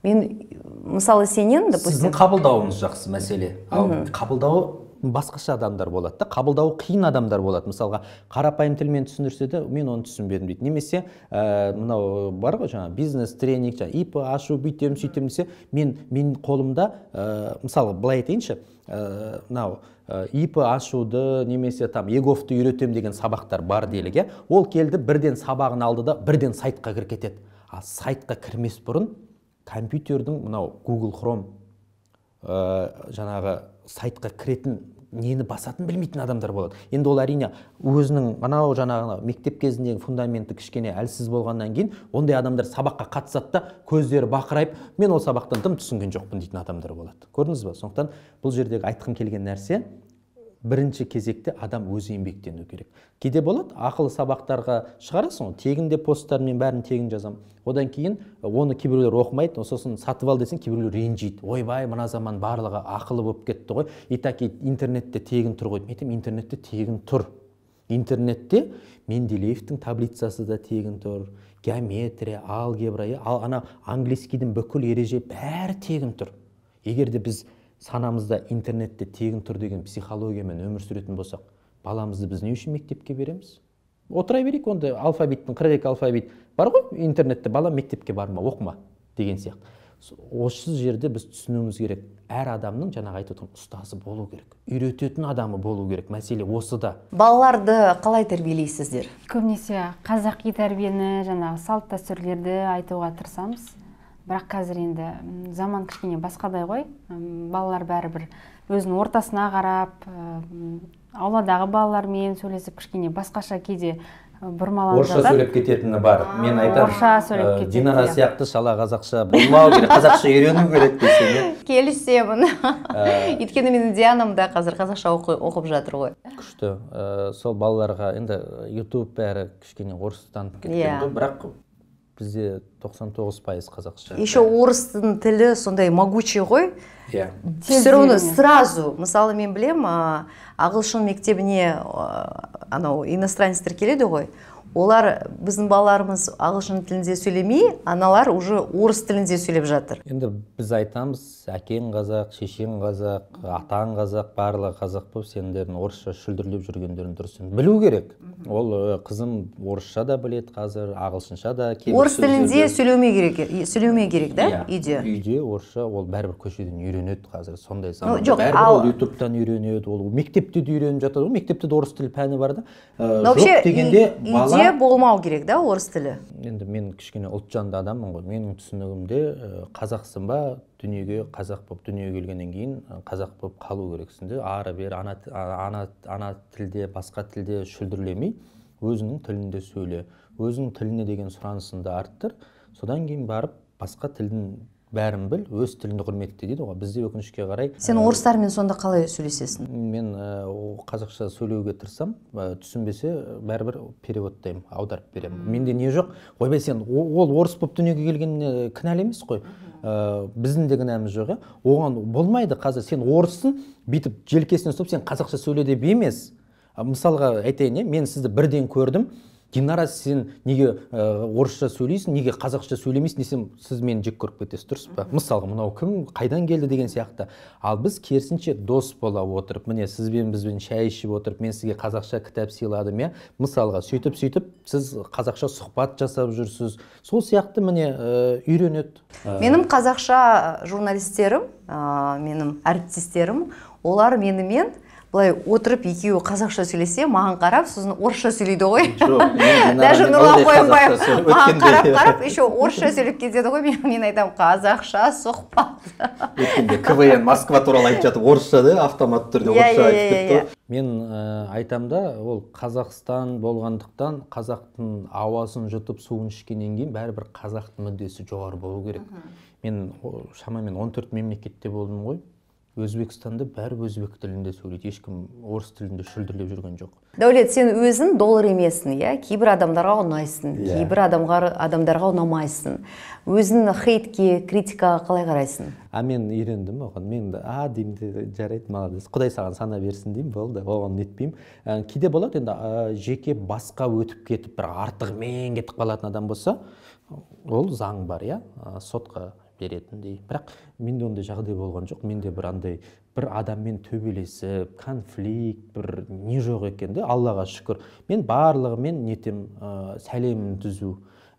мен мысалы сенен допустим сіздің қабылдауыңыз жақсы мәселе ал қабылдауы басқаша адамдар болады да қабылдауы қиын адамдар болады мысалға қарапайым тілмен түсіндірсе де мен оны түсінбедім дейді немесе ә, мынау бар ғой жаңағы бизнес тренинг жаңағы ип ашу бүйтемін сөйтемін десе мен мен қолымда ә, э, мысалы былай айтайыншы э, мынау ә, ип ашуды немесе там еговты үйретемін деген сабақтар бар делік иә ол келді бірден сабағын алды да бірден сайтқа кіріп кетеді ал сайтқа кірмес бұрын компьютердің мынау google chrome ә, жаңағы сайтқа кіретін нені басатын білмейтін адамдар болады енді ол әрине өзінің анау жаңағы мектеп кезіндегі фундаменті кішкене әлсіз болғаннан кейін ондай адамдар сабаққа қатысады да көздері бақырайып мен ол сабақтан тым түсінген жоқпын дейтін адамдар болады көрдіңіз ба сондықтан бұл жердегі айтқым келген нәрсе бірінші кезекте адам өзі еңбектену керек кейде болады ақылы сабақтарға шығарасың ғой тегін де посттар мен бәрін тегін жазамын одан кейін оны кейбіреулер оқымайды сосын сатып ал десең кейбіреулер ренжиді ойбай мына заман барлығы ақылы болып кетті ғой и так интернетте тегін тұр ғой мен интернетте тегін тұр интернетте менделеевтің таблицасы да тегін тұр геометрия алгебра иә, ал ана английскийдің бүкіл ереже бәрі тегін тұр егер біз санамызда интернетте тегін тұр деген психологиямен өмір сүретін болсақ баламызды біз не үшін мектепке береміз отыра берейік онда алфавиттің қырық екі алфавит бар ғой интернетте бала мектепке барма оқыма деген сияқты осы жерде біз түсінуіміз керек әр адамның жаңағы айтып отырған ұстазы болу керек үйрететін адамы болу керек мәселе осыда балаларды қалай тәрбиелейсіздер көбінесе қазақи тәрбиені жаңағы салт дәстүрлерді айтуға тырысамыз бірақ қазір енді заман кішкене басқадай ғой балалар бәрібір өзінің ортасына қарап ауладағы балалармен сөйлесіп кішкене басқаша кейде бұрмаланып орысша сөйлеп кететіні бар мен айтамын орысша сөйлеп сияқты шала қазақша болмау керек қазақша үйрену керек десең иә *laughs* келісемін ә. өйткені менің дианам да қазір қазақша оқып жатыр ғой күшті сол балаларға енді ютуб бәрі кішкене орыстанып кеткен иә. ғой бірақ бізде 99 пайыз қазақша еще орыстың тілі сондай могучий ғой иә все равно сразу мысалы мен білем ағылшын мектебіне анау иностранецтер келеді ғой олар біздің балаларымыз ағылшын тілінде сөйлемей аналар уже орыс тілінде сөйлеп жатыр енді біз айтамыз әкең қазақ шешең қазақ атаң қазақ барлығы қазақ болып сендердің орысша шүлдірлеп жүргендерің дұрыс білу керек ол қызым орысша да білет қазір ағылшынша да орыс тілінде сөйлеуме керек сөйлемеу керек да yeah, иә. үйде үйде орысша ол бәрібір көшеден үйренеді қазір сондай заман жоқ ал ютубтан үйренеді ол мектепте де үйреніп жатады ғой мектепте де орыс тілі пәні бар да ә, дегенде бала болмау керек да орыс тілі енді мен кішкене ұлтжанды адаммын ғой менің түсінігімде қазақсың ба дүниеге қазақ болып дүниеге келгеннен кейін қазақ болып қалу керексің де ары бері ана, ана, тілде басқа тілде шүлдірлемей өзінің тілінде сөйле өзіңнің тіліне деген сұранысыңды арттыр содан кейін барып басқа тілдің бәрін біл өз тіліңді құрметте дейді ғой бізде өкінішке қарай сен ә, орыстармен сонда қалай сөйлесесің мен ә, қазақша сөйлеуге тырысамын ә, түсінбесе бәрібір переводтаймын аударып беремін менде не жоқ ойбай сен ол орыс болып дүниеге келгеніне кінәлі емес қой ә, біздің де кінәміз жоқ иә оған болмайды қазір сен орыссың бүйтіп желкесінен ұстап сен қазақша сөйле деп емес мысалға айтайын иә, мен сізді бірден көрдім динара сен неге э, орысша сөйлейсің неге қазақша сөйлемейсің десем сіз мені жек көріп кетесіз дұрыс па мысалға мынау кім қайдан келді деген сияқты ал біз керісінше дос бола отырып міне сізбен бізбен шай ішіп отырып мен сізге қазақша кітап сыйладым иә мысалға сөйтіп сөйтіп сіз қазақша сұхбат жасап жүрсіз сол сияқты міне э, үйренеді э, менің қазақша журналистерім ә, менің әріптестерім олар менімен былай отырып екеуі қазақша сөйлесе маған қарап сосын орысша сөйлейді ғой *laughs* даже нұрлан қоянбаев маған қарап *laughs* қарап еще орысша сөйлеп кетеді ғой мен айтамын қазақша сұхбат өткенде квн москва туралы айтып жатып орысша да автоматты түрде иә, орысша иә, айтып иә, кетті мен э, айтамын да ол қазақстан болғандықтан қазақтың ауасын жұтып суын ішкеннен кейін бәрібір қазақтың мүддесі жоғары болу керек мен шамамен 14 мемлекетте болдым ғой өзбекстанда бәрі өзбек тілінде сөйлейді ешкім орыс тілінде шүлдірлеп жүрген жоқ дәулет сен өзің доллар емессің иә кейбір адамдарға ұнайсың yeah. Иә. кейбір адамға, адамдарға ұнамайсың өзің хейтке критикаға қалай қарайсың а мен үйрендім оған мен а деймін де жарайды молодец құдай саған сана берсін деймін болды оған нетпеймін ә, кейде болады енді ә, жеке басқа өтіп кетіп бір артығымен кетіп қалатын адам болса ол заң бар иә сотқа беретіндей бірақ менде ондай жағдай болған жоқ менде бір андай бір адаммен төбелесіп конфликт бір не жоқ екен де аллаға шүкір мен барлығымен нетем ә, сәлемін түзу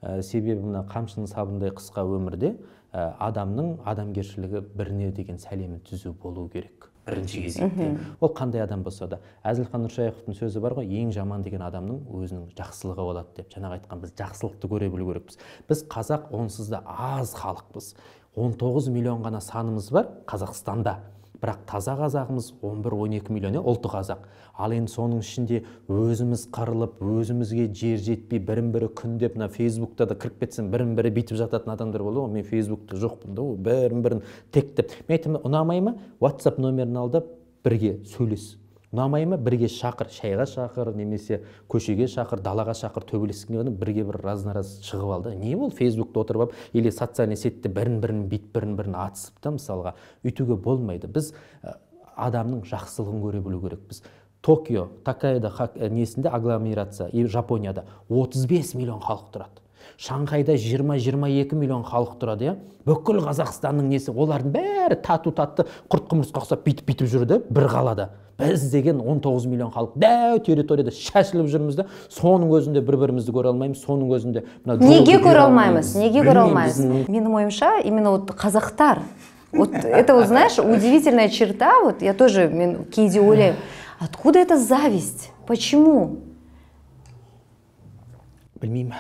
ә, себебі мына қамшының сабындай қысқа өмірде ә, адамның адамгершілігі біріне деген сәлемі түзу болу керек бірінші кезекте ол қандай адам болса да әзілхан нұршайықовтың сөзі бар ғой ең жаман деген адамның өзінің жақсылығы болады деп жаңағы айтқан біз жақсылықты көре білу керекпіз біз қазақ онсыз да аз халықпыз 19 миллион ғана санымыз бар қазақстанда бірақ таза қазағымыз 11-12 миллион ұлты қазақ ал енді соның ішінде өзіміз қырылып өзімізге жер жетпей бірін бірі күндеп мына фейсбукта да кіріп кетсем бірін бірі бүйтіп жататын адамдар болады ғой мен фейсбукте жоқпын да бірін бірін тектеп мен айтамын ұнамай ма ватсап номерін ал да бірге сөйлес ұнамай ма бірге шақыр шайға шақыр немесе көшеге шақыр далаға шақыр төбелескің келгенде бірге бір разно раз шығып ал да не ол фейсбукта отырып алып или социальный сетьте бірін бірін бит бірін бірін атысып та мысалға өйтуге болмайды біз адамның жақсылығын көре білу керекпіз токио такаяда э, несінде агломерация и жапонияда 35 миллион халық тұрады шанхайда 20-22 миллион халық тұрады иә бүкіл қазақстанның несі олардың бәрі тату татты құрт құмырсқа ұқсап бүйтіп бүйтіп жүрді бір қалада біз деген 19 миллион халық дәу территорияда шашылып жүрміз да соның өзінде бір бірімізді көре алмаймыз соның өзінде мына неге көре алмаймыз неге көре алмаймыз менің ойымша именно вот қазақтар вот это вот знаешь удивительная черта вот я тоже мен кейде ойлаймын откуда эта зависть почему білмеймін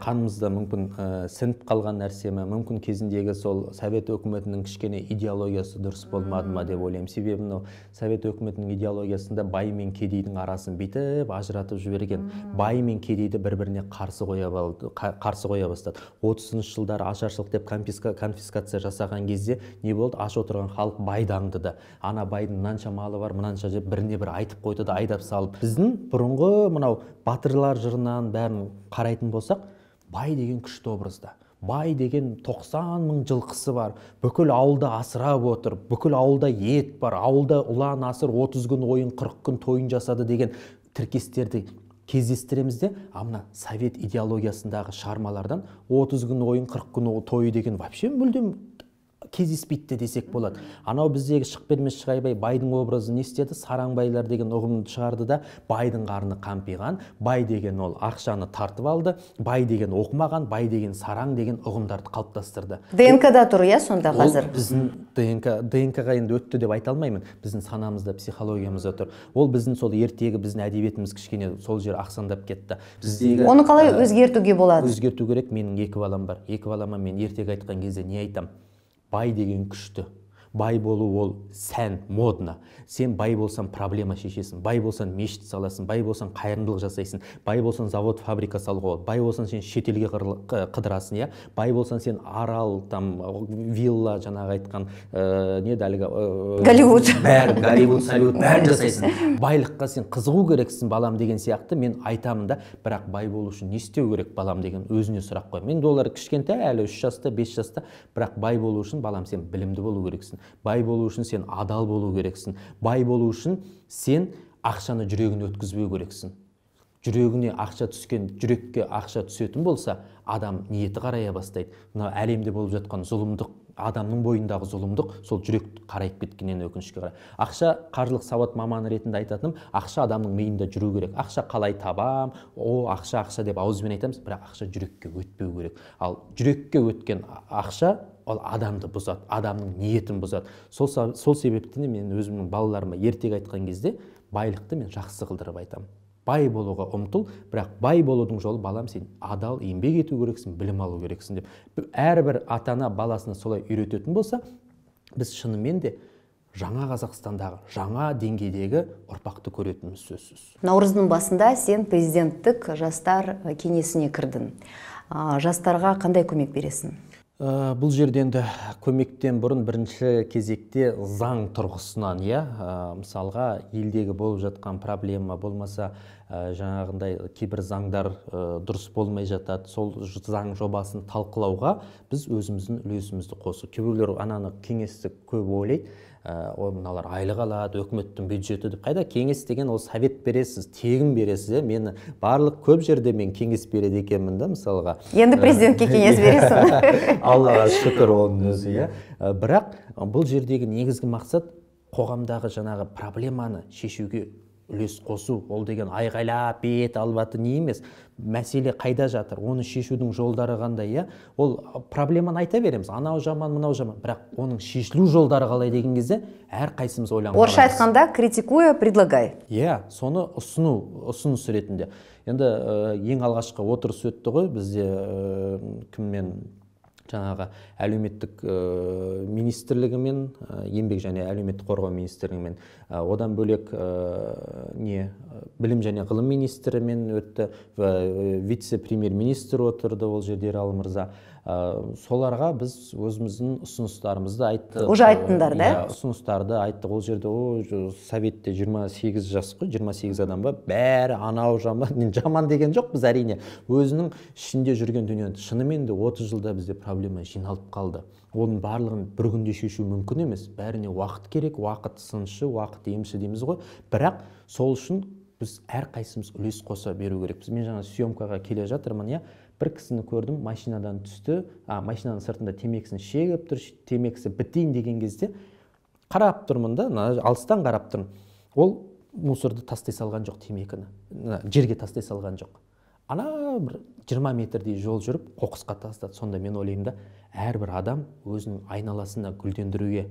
қанымызда мүмкін ә, сіңіп қалған нәрсе ме мүмкін кезіндегі сол совет өкіметінің кішкене идеологиясы дұрыс болмады ма деп ойлаймын себебі мынау совет өкіметінің идеологиясында бай мен кедейдің арасын бүйтіп ажыратып жіберген бай мен кедейді бір біріне қарсы қоя қарсы қоя бастады отызыншы жылдары ашаршылық деп конфиска, конфискация жасаған кезде не болды аш отырған халық байды да ана байдың мынанша малы бар мынанша деп біріне бірі айтып қойды да айдап салып біздің бұрынғы мынау батырлар жырынан бәрін қарай қарайтын болсақ бай деген күшті образда бай деген 90 мың жылқысы бар бүкіл ауылды асырап отыр бүкіл ауылда ет бар ауылда ұлан асыр 30 күн ойын 40 күн тойын жасады деген тіркестерді кездестіреміз де а мына совет идеологиясындағы шығармалардан 30 күн ойын 40 күн тойы деген вообще мүлдем кездеспейді де десек болады анау біздегі шық бермес шығайбай байдың образын не істеді сараңбайлар деген ұғымды шығарды да байдың қарны қампиған бай деген ол ақшаны тартып алды бай деген оқымаған бай деген сараң деген ұғымдарды қалыптастырды днк да тұр иә сонда қазір біздің днк днк ға енді өтті деп айта алмаймын біздің санамызда психологиямызда тұр ол біздің сол ертегі біздің әдебиетіміз кішкене сол жер ақсандап кетті біздегі оны қалай өзгертуге ә, болады өзгерту керек менің екі балам бар екі балама мен ертегі айтқан кезде не айтам? バイディンクシュト бай болу ол сән модно сен бай болсаң проблема шешесің бай болсаң мешіт саласың бай болсаң қайырымдылық жасайсың бай болсаң завод фабрика салуға болады бай болсаң сен шетелге қыдырасың иә бай болсаң сен арал там вилла жаңағы айтқан ә, не еді әлгі голливуд бәрі *laughs* голливуд салют бәрін жасайсың байлыққа сен қызығу керексің балам деген сияқты мен айтамын да бірақ бай болу үшін не істеу керек балам деген өзіне сұрақ қоямын мен олар кішкентай әлі үш жаста бес жаста бірақ бай болу үшін балам сен білімді болу керексің бай болу үшін сен адал болу керексің бай болу үшін сен ақшаны жүрегіне өткізбеу керексің жүрегіне ақша түскен жүрекке ақша түсетін болса адам ниеті қарая бастайды мына әлемде болып жатқан зұлымдық адамның бойындағы зұлымдық сол жүрек қарайып кеткеннен өкінішке қарай ақша қаржылық сауат маманы ретінде айтатыным ақша адамның миында жүру керек ақша қалай табам о ақша ақша деп ауызбен айтамыз бірақ ақша жүрекке өтпеу керек ал жүрекке өткен ақша ол адамды бұзады адамның ниетін бұзады сол, сол де мен өзімнің балаларыма ертегі айтқан кезде байлықты мен жақсы қылдырып айтамын бай болуға ұмтыл бірақ бай болудың жолы балам сен адал еңбек ету керексің білім алу керексің деп әрбір ата ана баласына солай үйрететін болса біз шынымен де жаңа қазақстандағы жаңа деңгейдегі ұрпақты көретініміз сөзсіз наурыздың басында сен президенттік жастар кеңесіне кірдің жастарға қандай көмек бересің ә, бұл жерде енді көмектен бұрын бірінші кезекте заң тұрғысынан иә ә, мысалға елдегі болып жатқан проблема болмаса ә, жаңағындай кейбір заңдар дұрыс болмай жатады сол заң жобасын талқылауға біз өзіміздің үлесімізді қосу кейбіреулер ананы кеңестік көп ойлайды Э, ол мыналар айлық алады үкіметтің бюджеті деп қайда кеңес деген ол совет бересіз тегін бересіз иә мені барлық көп жерде мен кеңес береді екенмін да мысалға енді э, президентке кеңес бересің *laughs* аллаға шүкір оның өзі иә э, бірақ бұл жердегі негізгі мақсат қоғамдағы жаңағы проблеманы шешуге үлес қосу ол деген айғайлап бет алып не емес мәселе қайда жатыр оны шешудің жолдары қандай иә ол проблеманы айта береміз анау жаман мынау жаман бірақ оның шешілу жолдары қалай деген кезде әрқайсымыз ойланып орысша айтқанда критикуя предлагай иә соны ұсыну ұсыныс ретінде енді ең алғашқы отырыс өтті ғой бізде ә, кіммен жаңағы әлеуметтік э, министрлігімен э, еңбек және әлеуметтік қорғау министрлігімен э, одан бөлек не білім және ғылым министрімен өтті вице премьер министр отырды ол жерде ералы мырза ә, соларға біз өзіміздің ұсыныстарымызды айттық уже айттыңдар да э, иә ұсыныстарды айттық ол жерде о советте 28 жас қой 28 адам ба бәрі анау жаман жаман деген жоқпыз әрине өзінің ішінде жүрген дүниені шынымен де 30 жылда бізде проблема жиналып қалды оның барлығын бір күнде шешу мүмкін емес бәріне уақыт керек уақыт сыншы уақыт емші дейміз ғой бірақ сол үшін біз әрқайсымыз үлес қоса беру керекпіз мен жаңа съемкаға келе жатырмын иә бір кісіні көрдім машинадан түсті а машинаның сыртында темекісін шегіп тұр темекісі бітейін деген кезде қарап тұрмын да алыстан қарап тұрмын ол мусорды тастай салған жоқ темекіні жерге тастай салған жоқ ана бір жиырма метрдей жол жүріп қоқысқа тастады сонда мен ойлаймын да әрбір адам өзінің айналасына гүлдендіруге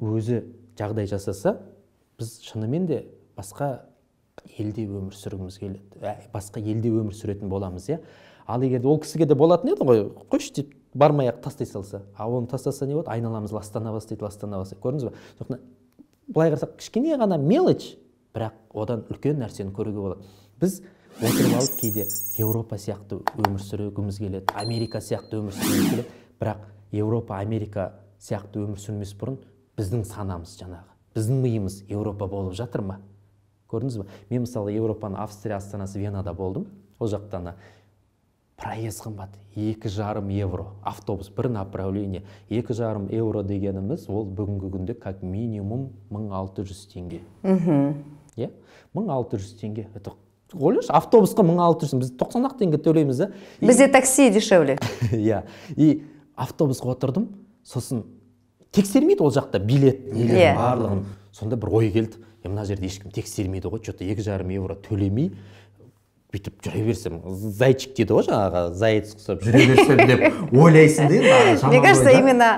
өзі жағдай жасаса біз шынымен де басқа елде өмір сүргіміз келеді ә, басқа елде өмір сүретін боламыз иә ал егер ол кісіге де болатын еді ғой қойшы деп бармай ақ тастай салса а оны тастаса не болады айналамыз ластана бастайды ластана бастайды көрдіңіз ба сондықтан былай қарасақ кішкене ғана мелочь бірақ одан үлкен нәрсені көруге болады біз отырып алып кейде еуропа сияқты өмір сүргіміз келеді америка сияқты өмір сүргіміз келеді бірақ еуропа америка сияқты өмір сүрмес бұрын біздің санамыз жаңағы біздің миымыз еуропа болып жатыр ма көрдіңіз ба мен мысалы еуропаның австрия астанасы венада болдым ол жақта ана проезд қымбат екі жарым евро автобус бір направление екі жарым евро дегеніміз ол бүгінгі күнде как минимум 1600 теңге мхм иә мың алты жүз теңге это ойлашы автобусқа мың алты жүз біз тоқсан ақ теңге төлейміз да бізде такси дешевле *laughs* иә и автобусқа отырдым сосын тексермейді ол жақта билет нелер иә. барлығын сонда бір ой келді мына жерде ешкім тексермейді ғой че то екі жарым евро төлемей бүйтіп жүре берсем зайчик дейді ғой жаңағы заяц құсап жүре берсем деп ойлайсың да енді мне кажется именно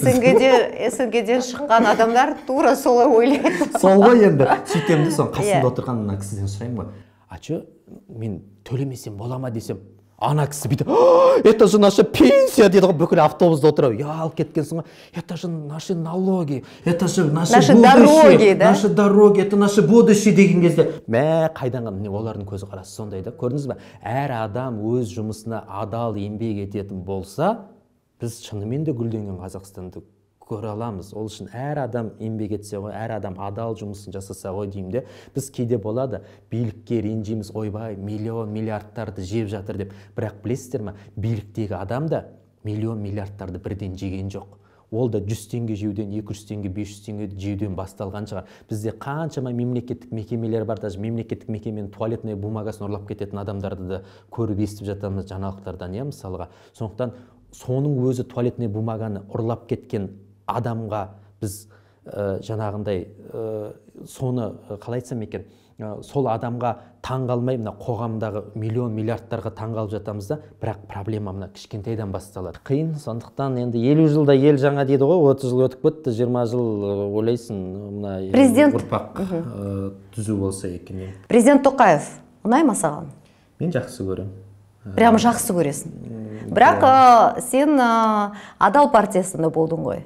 снгде снгден шыққан адамдар тура солай ойлайды сол ғой енді сөйтемін де соны иә. қасымда отырған мына кісіден сұраймын ғой а че мен төлемесем бола ма десем ана кісі бүйтіп это же наша пенсия дейді ғой бүкіл автобуста отырып я алып кеткенсің ғой это же наши налоги это же наши, наши дороги да наши дороги это наше будущее деген кезде мә қайдан олардың көзқарасы сондай да көрдіңіз ба әр адам өз жұмысына адал еңбек ететін болса біз шынымен де гүлденген қазақстанды көре аламыз ол үшін әр адам еңбек етсе ғой әр адам адал жұмысын жасаса ғой деймін де біз кейде болады билікке ренжиміз ойбай миллион миллиардтарды жеп жатыр деп бірақ білесіздер ма биліктегі адам да миллион миллиардтарды бірден жеген жоқ ол да жүз теңге жеуден екі жүз теңге бес жүз теңге жеуден басталған шығар бізде қаншама мемлекеттік мекемелер бар даже мемлекеттік мекеменің туалетный бумагасын ұрлап кететін адамдарды да көріп естіп жатамыз жаңалықтардан иә мысалға сондықтан соның өзі туалетный бумаганы ұрлап кеткен адамға біз ә, жаңағындай э, соны э, қалай айтсам екен сол адамға таңғалмай мына қоғамдағы миллион миллиардтарға таңғалып жатамыз да бірақ проблема мына кішкентайдан басталады қиын сондықтан енді елу жылда ел жаңа дейді ғой отыз жыл өтіп кетті жиырма жыл ойлайсың мына президент ұрпақ түзу болса екен президент тоқаев ұнай ма саған мен жақсы көремін прямо жақсы көресің бірақ сен ә, адал партиясында болдың ғой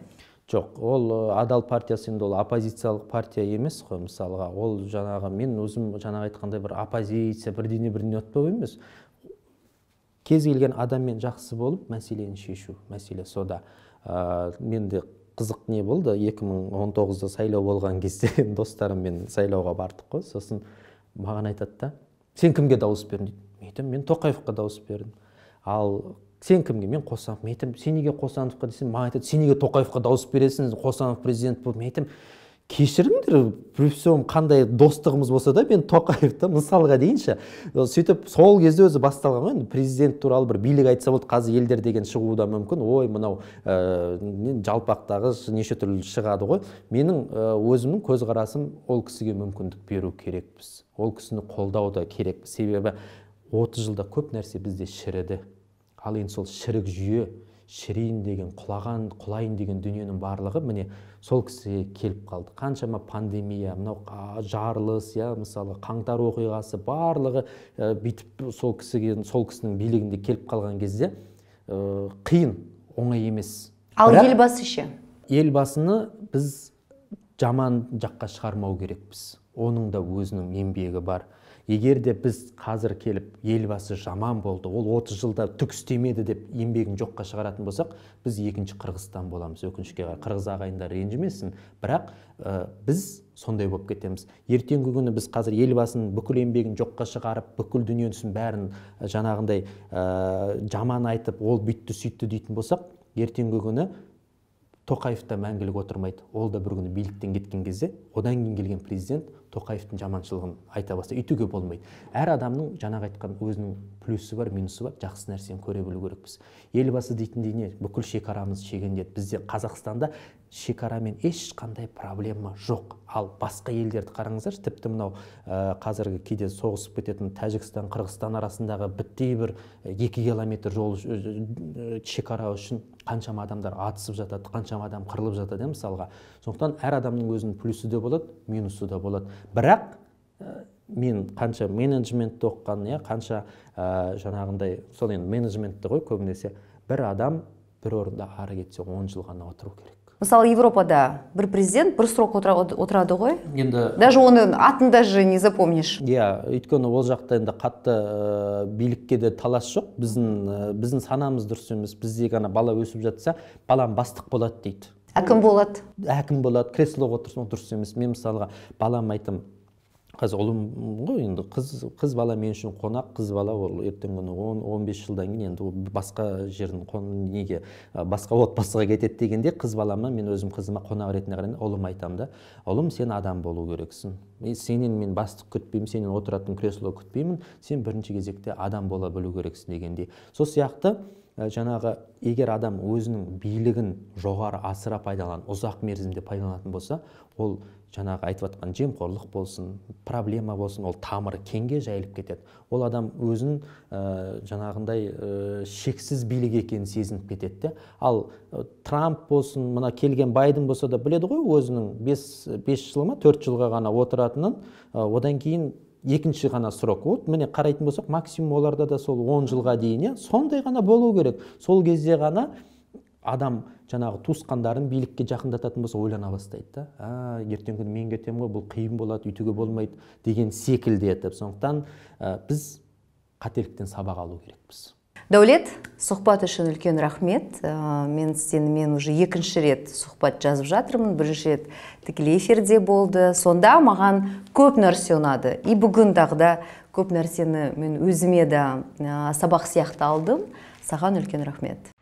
жоқ ол э, адал партиясы енді ол оппозициялық партия емес қой мысалға ол жаңағы мен өзім жаңағы айтқандай бір оппозиция бірдеңе бірдеңе ұтпау емес кез келген адаммен жақсы болып мәселені шешу мәселе сода ә, менде қызық не болды 2019-да сайлау болған кезде *laughs* достарыммен сайлауға бардық қой сосын маған айтады да сен кімге дауыс бердің дейді мен айтамын мен тоқаевқа дауыс бердім ал сен кімге мен қосанов мен айтамын сен неге қосановқа десем маған айтады сен неге тоқаевқа дауыс бересің қосанов президент болып мен айтамын кешіріңдер при всем қандай достығымыз болса да мен тоқаевты мысалға дейінші сөйтіп сол кезде өзі басталған ғой енді президент туралы бір билік айтса болды қазір елдер деген шығуы да мүмкін ой мынау ә, жалпақтағы неше түрлі шығады ғой менің өзімнің көзқарасым ол кісіге мүмкіндік беру керекпіз ол кісіні қолдау да керек себебі отыз жылда көп нәрсе бізде шіріді ал енді сол шірік жүйе шірейін деген құлаған құлайын деген дүниенің барлығы міне сол кісіге келіп қалды қаншама пандемия мынау жарылыс иә мысалы қаңтар оқиғасы барлығы ә, бүйтіп сол кісіге сол кісінің билігінде келіп қалған кезде ә, қиын оңай емес ал елбасы ше елбасыны біз жаман жаққа шығармау керекпіз оның да өзінің еңбегі бар егер де біз қазір келіп елбасы жаман болды ол 30 жылда түк істемеді деп еңбегін жоққа шығаратын болсақ біз екінші қырғызстан боламыз өкінішке қарай қырғыз ағайындар ренжімесін бірақ ә, біз сондай болып кетеміз ертеңгі күні біз қазір елбасының бүкіл еңбегін жоққа шығарып бүкіл дүниесін бәрін жаңағындай ә, жаман айтып ол бүйтті сүйтті дейтін болсақ ертеңгі күні тоқаев та мәңгілік отырмайды ол да бір күні биліктен кеткен кезде одан кейін келген президент тоқаевтың жаманшылығын айта бастайды өйтуге болмайды әр адамның жаңағы айтқан өзінің плюсы бар минусы бар жақсы нәрсені көре білу керекпіз елбасы дейтіндей не бүкіл шекарамыз шегендеді бізде қазақстанда шекарамен ешқандай проблема жоқ ал басқа елдерді қараңыздаршы тіпті мынау ә, қазіргі кейде соғысып кететін тәжікстан қырғызстан арасындағы біттей бір э, екі километр жол э, шекара үшін қаншама адамдар атысып жатады қаншама адам қырылып жатады иә мысалға сондықтан әр адамның өзінің плюсі де болады минусы да болады бірақ ә, мен қанша менеджментті оқыған иә қанша ә, жаңағындай сол енді менеджментті ғой көбінесе бір адам бір орында ары кетсе он жыл ғана отыру керек мысалы европада бір президент бір срок отырады ғой енді даже оның атын даже не запомнишь иә yeah, өйткені ол жақта енді қатты ә, билікке де талас жоқ біздің ә, біздің санамыз дұрыс емес бізде ана бала өсіп жатса балам бастық болады дейді әкім болады әкім болады креслоға отырсын ол дұрыс емес мен мысалға балам айтамын қазір ұлым ғой енді қыз қыз бала мен үшін қонақ қыз бала ол ертеңгі күні он он бес жылдан кейін енді ол басқа жердің қон, неге басқа отбасыға кетеді дегенде қыз балама мен өзім қызыма қонақ ретінде қараймын ұлым айтамын да ұлым сен адам болу керексің мен сенен мен бастық күтпеймін сенен отыратын кресло күтпеймін сен бірінші кезекте адам бола білу керексің дегендей сол сияқты жаңағы егер адам өзінің билігін жоғары асыра пайдаланып ұзақ мерзімде пайдаланатын болса ол жаңағы айтып жатқан жемқорлық болсын проблема болсын ол тамыры кеңге жайылып кетеді ол адам өзін ә, жаңағындай ә, шексіз билік екенін сезініп кетеді де ал ә, трамп болсын мына келген байден болса да біледі ғой өзінің бес, бес жыл ма төрт жылға ғана отыратынын одан кейін екінші ғана срок вот міне қарайтын болсақ максимум оларда да сол 10 жылға дейін иә сондай ғана болу керек сол кезде ғана адам жаңағы туысқандарын билікке жақындататын болса ойлана бастайды да а ертеңгі күні мен кетемін ғой бұл қиын болады үйтуге болмайды деген секілді етіп сондықтан біз қателіктен сабақ алу керекпіз дәулет сұхбат үшін үлкен рахмет ә, мен сенімен уже екінші рет сұхбат жазып жатырмын бірінші рет тікелей эфирде болды сонда маған көп нәрсе ұнады и бүгін тағы да көп нәрсені мен өзіме де ә, сабақ сияқты алдым саған үлкен рахмет